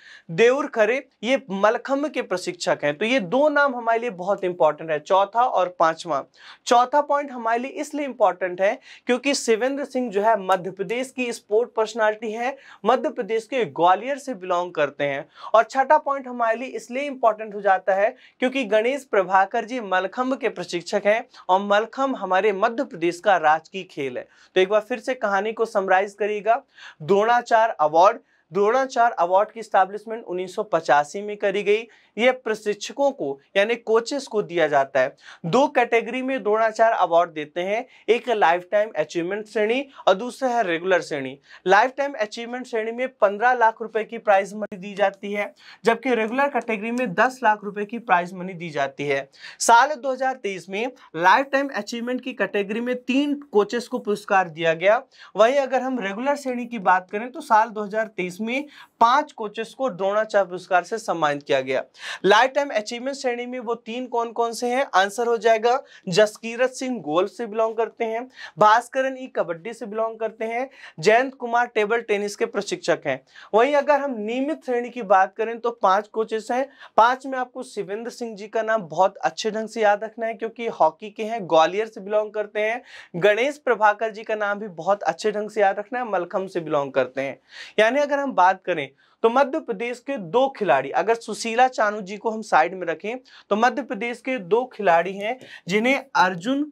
S1: देवर खरे ये मलखम्ब के प्रशिक्षक हैं तो ये दो नाम हमारे लिए बहुत इंपॉर्टेंट है चौथा और पांचवा चौथा पॉइंट हमारे लिए इसलिए इंपॉर्टेंट इंपॉर्टेंट है क्योंकि शिवेंद्र सिंह जो है मध्य प्रदेश की स्पोर्ट पर्सनालिटी है मध्य प्रदेश के ग्वालियर से बिलोंग करते हैं और छठा पॉइंट हमारे लिए इसलिए इंपॉर्टेंट हो जाता है क्योंकि गणेश प्रभाकर जी मलखम्ब के प्रशिक्षक हैं और मलखम्ब हमारे मध्य प्रदेश का राजकीय खेल है तो एक बार फिर से कहानी को समराइज करिएगा द्रोणाचार अवार्ड द्रोणाचार अवार्ड की स्टैब्लिशमेंट उन्नीस में करी गई ये प्रशिक्षकों को यानी कोचेस को दिया जाता है दो कैटेगरी में द्रोणाचार अवार्ड देते हैं एक लाइफ टाइम अचीवमेंट श्रेणी और दूसरा है रेगुलर श्रेणी लाइफ टाइम अचीवमेंट श्रेणी में पंद्रह लाख रुपए की प्राइज मनी दी जाती है जबकि रेगुलर कैटेगरी में दस लाख रुपए की प्राइज मनी दी जाती है साल दो में लाइफ टाइम अचीवमेंट की कैटेगरी में तीन कोचेस को पुरस्कार दिया गया वही अगर हम रेगुलर श्रेणी की बात करें तो साल दो में पांच कोचेस को द्रोणाचार्य पुरस्कार से सम्मानित किया गया लाइफ टाइम अचीवमेंट श्रेणी में वो तीन कौन कौन से हैं आंसर हो जाएगा जसकीरत सिंह गोल्फ से बिलोंग करते हैं भास्करन ई कबड्डी से बिलोंग करते हैं जयंत कुमार टेबल टेनिस के प्रशिक्षक हैं वहीं अगर हम नियमित श्रेणी की बात करें तो पांच कोचेस हैं पांच में आपको शिवेंद्र सिंह जी का नाम बहुत अच्छे ढंग से याद रखना है क्योंकि हॉकी के हैं ग्वालियर से बिलोंग करते हैं गणेश प्रभाकर जी का नाम भी बहुत अच्छे ढंग से याद रखना है मलखम से बिलोंग करते हैं यानी अगर हम बात करें तो मध्य प्रदेश के दो खिलाड़ी अगर सुशीला चानू जी को हम साइड में रखें तो मध्य प्रदेश के दो खिलाड़ी हैं जिन्हें अर्जुन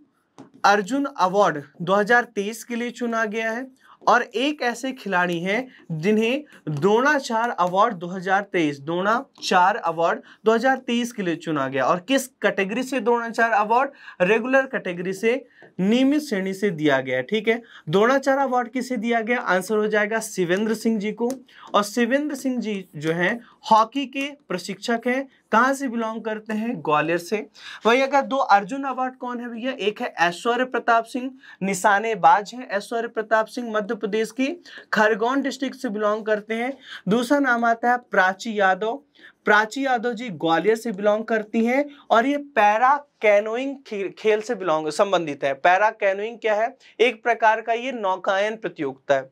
S1: अर्जुन अवार्ड 2023 के लिए चुना गया है और एक ऐसे खिलाड़ी हैं जिन्हें द्रोणाचार अवार्ड 2023 द्रोणाचार अवार्ड 2023 के लिए चुना गया और किस कैटेगरी से द्रोणाचार अवार्ड रेगुलर कैटेगरी से नियमित श्रेणी से दिया गया ठीक है द्रोणाचार अवार्ड किसे दिया गया आंसर हो जाएगा शिवेंद्र सिंह जी को और शिवेंद्र सिंह जी जो हैं हॉकी के प्रशिक्षक हैं कहाँ से बिलोंग करते हैं ग्वालियर से वही अगर दो अर्जुन अवार्ड कौन है भैया एक है ऐश्वर्य प्रताप सिंह निशानेबाज है ऐश्वर्य प्रताप सिंह मध्य प्रदेश की खरगोन डिस्ट्रिक्ट से बिलोंग करते हैं दूसरा नाम आता है प्राची यादव प्राची यादव जी ग्वालियर से बिलोंग करती हैं और ये पैरा कैनोइंग खेल से बिलोंग संबंधित है पैरा कैनोइंग क्या है एक प्रकार का ये नौकायन प्रतियोगिता है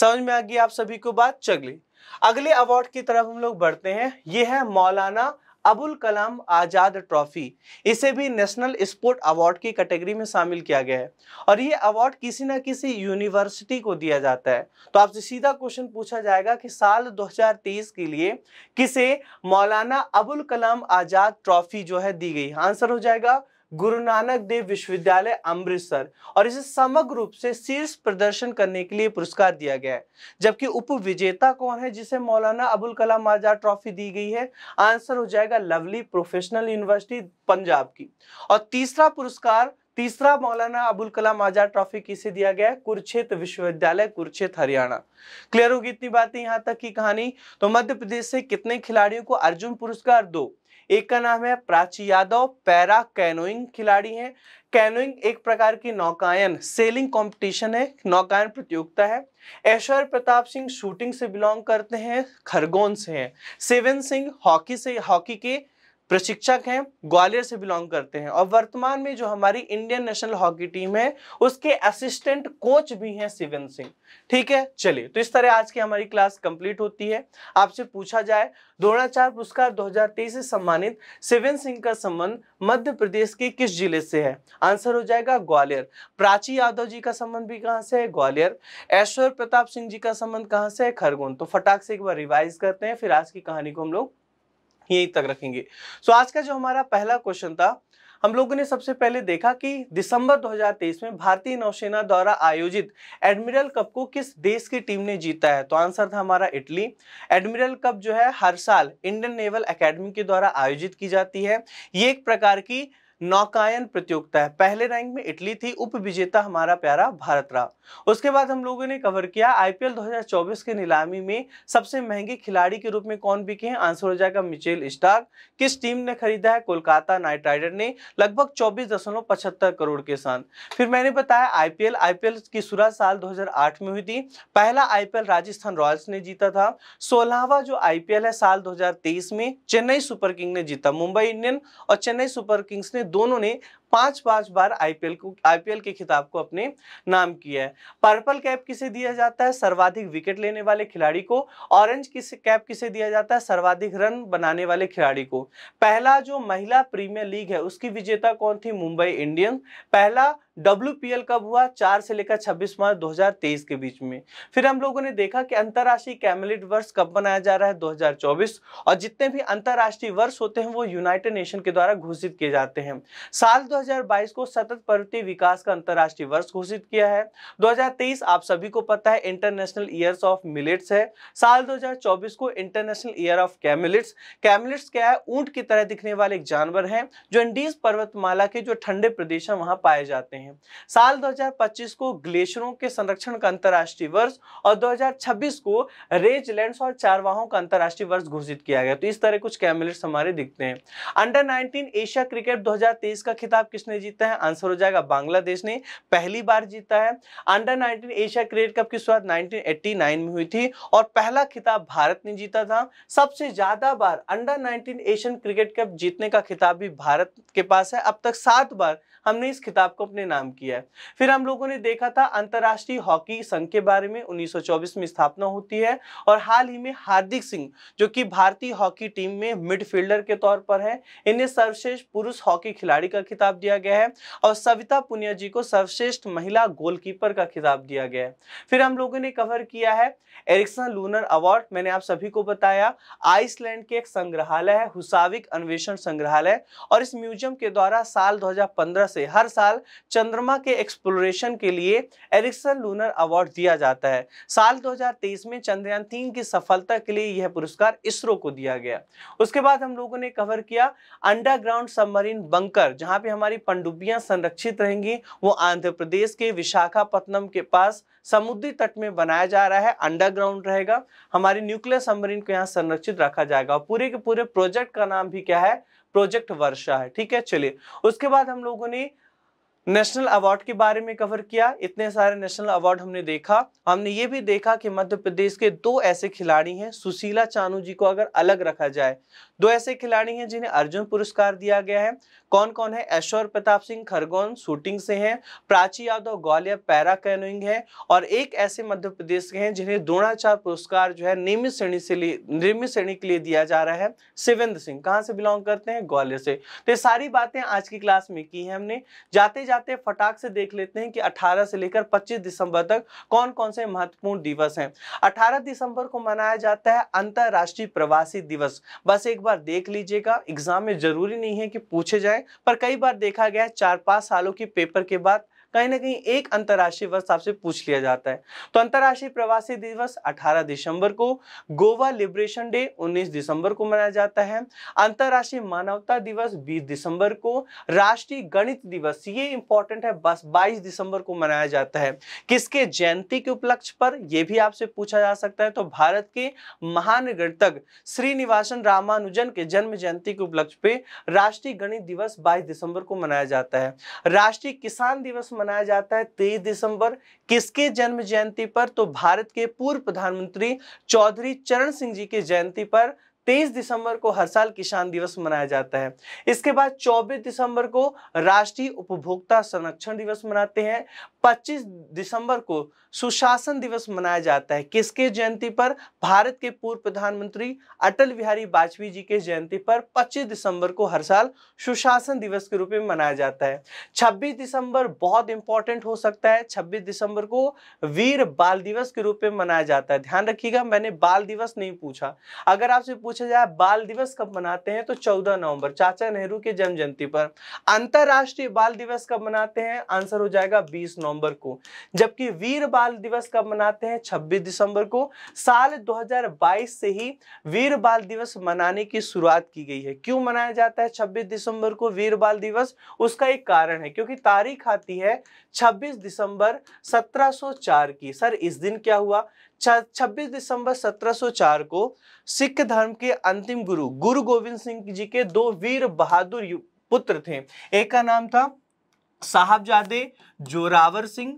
S1: समझ में आ गई आप सभी को बात चगली अगले अवार्ड की तरफ हम लोग बढ़ते हैं ये है मौलाना अबुल कलाम आज़ाद ट्रॉफी इसे भी नेशनल स्पोर्ट अवार्ड की कैटेगरी में शामिल किया गया है और ये अवार्ड किसी ना किसी यूनिवर्सिटी को दिया जाता है तो आपसे सीधा क्वेश्चन पूछा जाएगा कि साल 2023 के लिए किसे मौलाना अबुल कलाम आज़ाद ट्रॉफी जो है दी गई आंसर हो जाएगा गुरु नानक देव विश्वविद्यालय अमृतसर और इसे समग्र रूप से शीर्ष प्रदर्शन करने के लिए पुरस्कार दिया गया है जबकि उप विजेता कौन है जिसे मौलाना अबुल कलाम आजाद ट्रॉफी दी गई है आंसर हो जाएगा लवली प्रोफेशनल यूनिवर्सिटी पंजाब की और तीसरा पुरस्कार तीसरा मौलाना अबुल कलाम आजाद ट्रॉफी किसे दिया गया है कुरुक्षेत्र विश्वविद्यालय कुरुक्षेत्र हरियाणा क्लियर होगी इतनी बातें यहाँ तक की कहानी तो मध्य प्रदेश से कितने खिलाड़ियों को अर्जुन पुरस्कार दो एक का नाम है प्राची यादव पैरा कैनोइंग खिलाड़ी हैं कैनोइंग एक प्रकार की नौकायन सेलिंग कंपटीशन है नौकायन प्रतियोगिता है ऐश्वर्य प्रताप सिंह शूटिंग से बिलोंग करते हैं खरगोन से हैं सेवन सिंह हॉकी से हॉकी के प्रशिक्षक हैं ग्वालियर से बिलोंग करते हैं और वर्तमान में जो हमारी इंडियन नेशनल हॉकी टीम है उसके असिस्टेंट कोच भी हैं सिवन सिंह ठीक है चलिए तो इस तरह आज की हमारी क्लास कंप्लीट होती है आपसे पूछा जाए द्रोणाचार पुरस्कार 2023 से सम्मानित सिवन सिंह का संबंध मध्य प्रदेश के किस जिले से है आंसर हो जाएगा ग्वालियर प्राची यादव जी का संबंध भी कहाँ से है ग्वालियर ऐश्वर्य प्रताप सिंह जी का संबंध कहाँ से है खरगोन तो फटाक से एक बार रिवाइज करते हैं फिर आज की कहानी को हम लोग यहीं तक रखेंगे सो आज का जो हमारा पहला क्वेश्चन था हम लोगों ने सबसे पहले देखा कि दिसंबर 2023 में भारतीय नौसेना द्वारा आयोजित एडमिरल कप को किस देश की टीम ने जीता है तो आंसर था हमारा इटली एडमिरल कप जो है हर साल इंडियन नेवल एकेडमी के द्वारा आयोजित की जाती है ये एक प्रकार की नौकायन प्रतियोगिता है पहले रैंक में इटली थी उप विजेता हमारा प्यारा भारत रहा उसके बाद हम लोगों ने कवर किया आईपीएल 2024 के नीलामी में सबसे महंगे खिलाड़ी के रूप में कौन बिके हैं आंसर हो जाएगा मिचेल स्टार्क किस टीम ने खरीदा है कोलकाता नाइट राइडर ने लगभग चौबीस करोड़ के साथ फिर मैंने बताया आईपीएल आईपीएल की शुरुआत साल दो में हुई थी पहला आईपीएल राजस्थान रॉयल्स ने जीता था सोलहवा जो आईपीएल है साल दो में चेन्नई सुपर किंग ने जीता मुंबई इंडियन और चेन्नई सुपर किंग्स ने दोनों ने पांच पांच बार आईपीएल को आईपीएल के खिताब को अपने नाम किया है पर्पल कैप किसे दिया जाता है सर्वाधिक विकेट लेने वाले खिलाड़ी को ऑरेंज किसे कैप किसे दिया जाता है सर्वाधिक रन बनाने वाले खिलाड़ी को पहला जो महिला प्रीमियर लीग है उसकी विजेता कौन थी मुंबई इंडियन पहला डब्ल्यू कब हुआ चार से लेकर छब्बीस मार्च तेईस के बीच में फिर हम लोगों ने देखा कि अंतर्राष्ट्रीय कैमलिट वर्ष कब मनाया जा रहा है चौबीस और जितने भी अंतर्राष्ट्रीय वर्ष होते हैं वो यूनाइटेड नेशन के द्वारा घोषित किए जाते हैं साल दो 2022 को सतत प्रवृत्ति विकास का अंतर्राष्ट्रीय वर्ष घोषित किया है 2023 आप सभी को पता है इंटरनेशनल ईयर ऑफ मिलेट्स है साल 2024 को international year of camelids camelids क्या है ऊंट की तरह दिखने वाले एक जानवर है जो इंडीज पर्वतमाला के जो ठंडे प्रदेश है वहां पाए जाते हैं साल दो को ग्लेशियरों के संरक्षण का अंतर्राष्ट्रीय वर्ष और दो को रेज लैंड और चारवाहों का अंतर्राष्ट्रीय वर्ष घोषित किया गया तो इस तरह कुछ कैमिलिट्स हमारे दिखते हैं अंडर नाइनटीन एशिया क्रिकेट दो का खिताब किसने जीता है आंसर हो जाएगा बांग्लादेश ने पहली बार जीता है अंडर 19 एशिया क्रिकेट कप की शुरुआत 1989 में हुई थी और पहला खिताब भारत ने जीता था सबसे ज्यादा बार अंडर 19 एशियन क्रिकेट कप जीतने का खिताब भी भारत के पास है अब तक सात बार हमने इस खिताब को अपने नाम किया है फिर हम लोगों ने देखा था अंतर्राष्ट्रीय हॉकी संघ के बारे में 1924 में स्थापना होती है और हाल ही में हार्दिक सिंह जो कि भारतीय हॉकी टीम में मिडफील्डर के तौर पर है इन्हें सर्वश्रेष्ठ पुरुष हॉकी खिलाड़ी का खिताब दिया गया है और सविता पुनिया जी को सर्वश्रेष्ठ महिला गोलकीपर का खिताब दिया गया है फिर हम लोगों ने कवर किया है एरिक्सन लूनर अवार्ड मैंने आप सभी को बताया आइसलैंड के एक संग्रहालय है हुसाविक अन्वेषण संग्रहालय और इस म्यूजियम के द्वारा साल 2015 से हर साल चंद्रमा के एक्सप्लोरेशन के लिए एरिक्सन लूनर अवार्ड दिया जाता है साल 2023 में चंद्रयान तीन की सफलता के लिए यह पुरस्कार इसरो को दिया गया उसके बाद हम लोगों ने कवर किया अंडरग्राउंड सबमरीन बंकर जहां पे हमारी सारी पनडुब्बियां संरक्षित रहेंगी वो आंध्र प्रदेश के विशाखापट्टनम के पास समुद्री तट में बनाया जा रहा है अंडरग्राउंड रहेगा हमारी न्यूक्लियर सबमरीन को यहाँ संरक्षित रखा जाएगा पूरे के पूरे प्रोजेक्ट का नाम भी क्या है प्रोजेक्ट वर्षा है ठीक है चलिए उसके बाद हम लोगों ने नेशनल अवार्ड के बारे में कवर किया इतने सारे नेशनल अवार्ड हमने देखा हमने ये भी देखा कि मध्य प्रदेश के दो ऐसे खिलाड़ी हैं सुशीला चानू जी को अगर अलग रखा जाए दो ऐसे खिलाड़ी हैं जिन्हें अर्जुन पुरस्कार दिया गया है कौन कौन है ऐश्वर्य प्रताप सिंह खरगोन शूटिंग से हैं प्राची यादव ग्वालियर पैरा कैनोइंग है और एक ऐसे मध्य प्रदेश के हैं जिन्हें द्रोणाचार पुरस्कार जो है नियमित श्रेणी से निम्न श्रेणी के लिए दिया जा रहा है शिवेंद्र सिंह कहाँ से बिलोंग करते हैं ग्वालियर से तो ये सारी बातें आज की क्लास में की है हमने जाते जाते हैं फटाक से देख लेते हैं कि 18 से लेकर 25 दिसंबर तक कौन कौन से महत्वपूर्ण दिवस हैं 18 दिसंबर को मनाया जाता है अंतर्राष्ट्रीय प्रवासी दिवस बस एक बार देख लीजिएगा एग्जाम में जरूरी नहीं है कि पूछे जाए पर कई बार देखा गया है चार पाँच सालों के पेपर के बाद कहीं ना कहीं एक अंतर्राष्ट्रीय वर्ष आपसे पूछ लिया जाता है तो अंतर्राष्ट्रीय प्रवासी दिवस 18 दिसंबर को गोवा लिबरेशन डे 19 दिसंबर को मनाया जाता है अंतर्राष्ट्रीय मानवता दिवस 20 दिसंबर को राष्ट्रीय गणित दिवस ये इंपॉर्टेंट है बस बाईस दिसंबर को मनाया जाता है किसके जयंती के उपलक्ष्य पर यह भी आपसे पूछा जा सकता है तो भारत के महान गणतक श्रीनिवासन रामानुजन के जन्म जयंती के उपलक्ष्य पे राष्ट्रीय गणित दिवस बाईस दिसंबर को मनाया जाता है राष्ट्रीय किसान दिवस मनाया जाता है तेईस दिसंबर किसके जन्म जयंती पर तो भारत के पूर्व प्रधानमंत्री चौधरी चरण सिंह जी के जयंती पर 23 दिसंबर को हर साल किसान दिवस मनाया जाता है इसके बाद 24 दिसंबर को राष्ट्रीय उपभोक्ता संरक्षण दिवस मनाते हैं 25 दिसंबर को सुशासन दिवस मनाया जाता है किसके जयंती पर भारत के पूर्व प्रधानमंत्री अटल बिहारी वाजपेयी जी के जयंती पर 25 दिसंबर को हर साल सुशासन दिवस के रूप में मनाया जाता है 26 दिसंबर बहुत इंपॉर्टेंट हो सकता है 26 दिसंबर को वीर बाल दिवस के रूप में मनाया जाता है ध्यान रखिएगा मैंने बाल दिवस नहीं पूछा अगर आपसे पूछा जाए बाल दिवस कब मनाते हैं तो चौदह नवंबर चाचा नेहरू के जन्म जयंती पर अंतर्राष्ट्रीय बाल दिवस कब मनाते हैं आंसर हो जाएगा बीस नवंबर नवंबर को जबकि वीर बाल दिवस कब मनाते हैं 26 दिसंबर को साल 2022 से ही वीर बाल दिवस मनाने की शुरुआत की गई है क्यों मनाया जाता है 26 दिसंबर को वीर बाल दिवस उसका एक कारण है क्योंकि तारीख आती है 26 दिसंबर 1704 की सर इस दिन क्या हुआ 26 दिसंबर 1704 को सिख धर्म के अंतिम गुरु गुरु गोविंद सिंह जी के दो वीर बहादुर पुत्र थे एक का नाम था साहबजादे जोरावर सिंह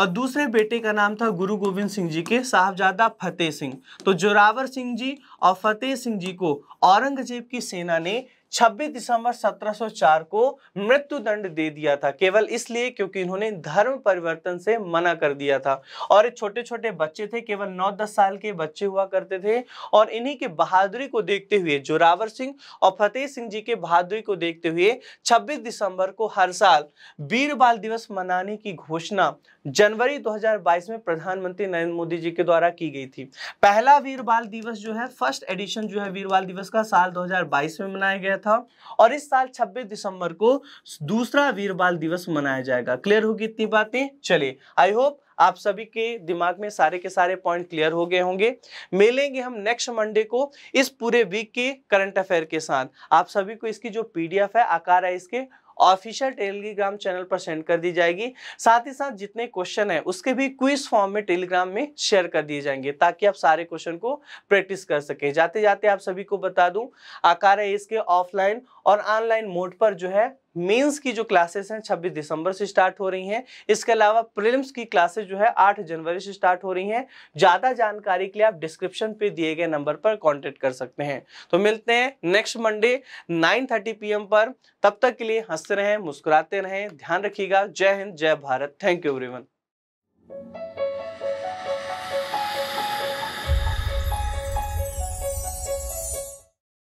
S1: और दूसरे बेटे का नाम था गुरु गोविंद सिंह जी के साहबजादा फतेह सिंह तो जोरावर सिंह जी और फतेह सिंह जी को औरंगजेब की सेना ने 26 दिसंबर 1704 को मृत्युदंड दे दिया था केवल इसलिए क्योंकि इन्होंने धर्म परिवर्तन से मना कर दिया था और छोटे छोटे बच्चे थे केवल 9-10 साल के बच्चे हुआ करते थे और इन्हीं के बहादुरी को देखते हुए जोरावर सिंह और फतेह सिंह जी के बहादुरी को देखते हुए 26 दिसंबर को हर साल वीर बाल दिवस मनाने की घोषणा जनवरी 2022 में प्रधानमंत्री नरेंद्र मोदी जी के द्वारा की गई थी पहला वीर बाल दिवस जो है फर्स्ट एडिशन जो है वीर बाल दिवस का साल 2022 में मनाया गया था और इस साल 26 दिसंबर को दूसरा वीर बाल दिवस मनाया जाएगा क्लियर होगी इतनी बातें चलिए आई होप आप सभी के दिमाग में सारे के सारे पॉइंट क्लियर हो गए होंगे मिलेंगे हम नेक्स्ट मंडे को इस पूरे वीक के करंट अफेयर के साथ आप सभी को इसकी जो पीडीएफ है आकार है इसके ऑफिशियल टेलीग्राम चैनल पर सेंड कर दी जाएगी साथ ही साथ जितने क्वेश्चन है उसके भी क्विज फॉर्म में टेलीग्राम में शेयर कर दिए जाएंगे ताकि आप सारे क्वेश्चन को प्रैक्टिस कर सके जाते जाते आप सभी को बता दूं आकार है इसके ऑफलाइन और ऑनलाइन मोड पर जो है मेंस की जो क्लासेस हैं 26 दिसंबर से स्टार्ट हो रही हैं इसके अलावा प्रीलिम्स की क्लासेस जो है 8 जनवरी से स्टार्ट हो रही हैं ज़्यादा जानकारी के लिए आप डिस्क्रिप्शन पे दिए गए नंबर पर कांटेक्ट कर सकते हैं तो मिलते हैं नेक्स्ट मंडे 9:30 पीएम पर तब तक के लिए हंसते रहें मुस्कुराते रहें ध्यान रखिएगा जय हिंद जय भारत थैंक यू एवरीवन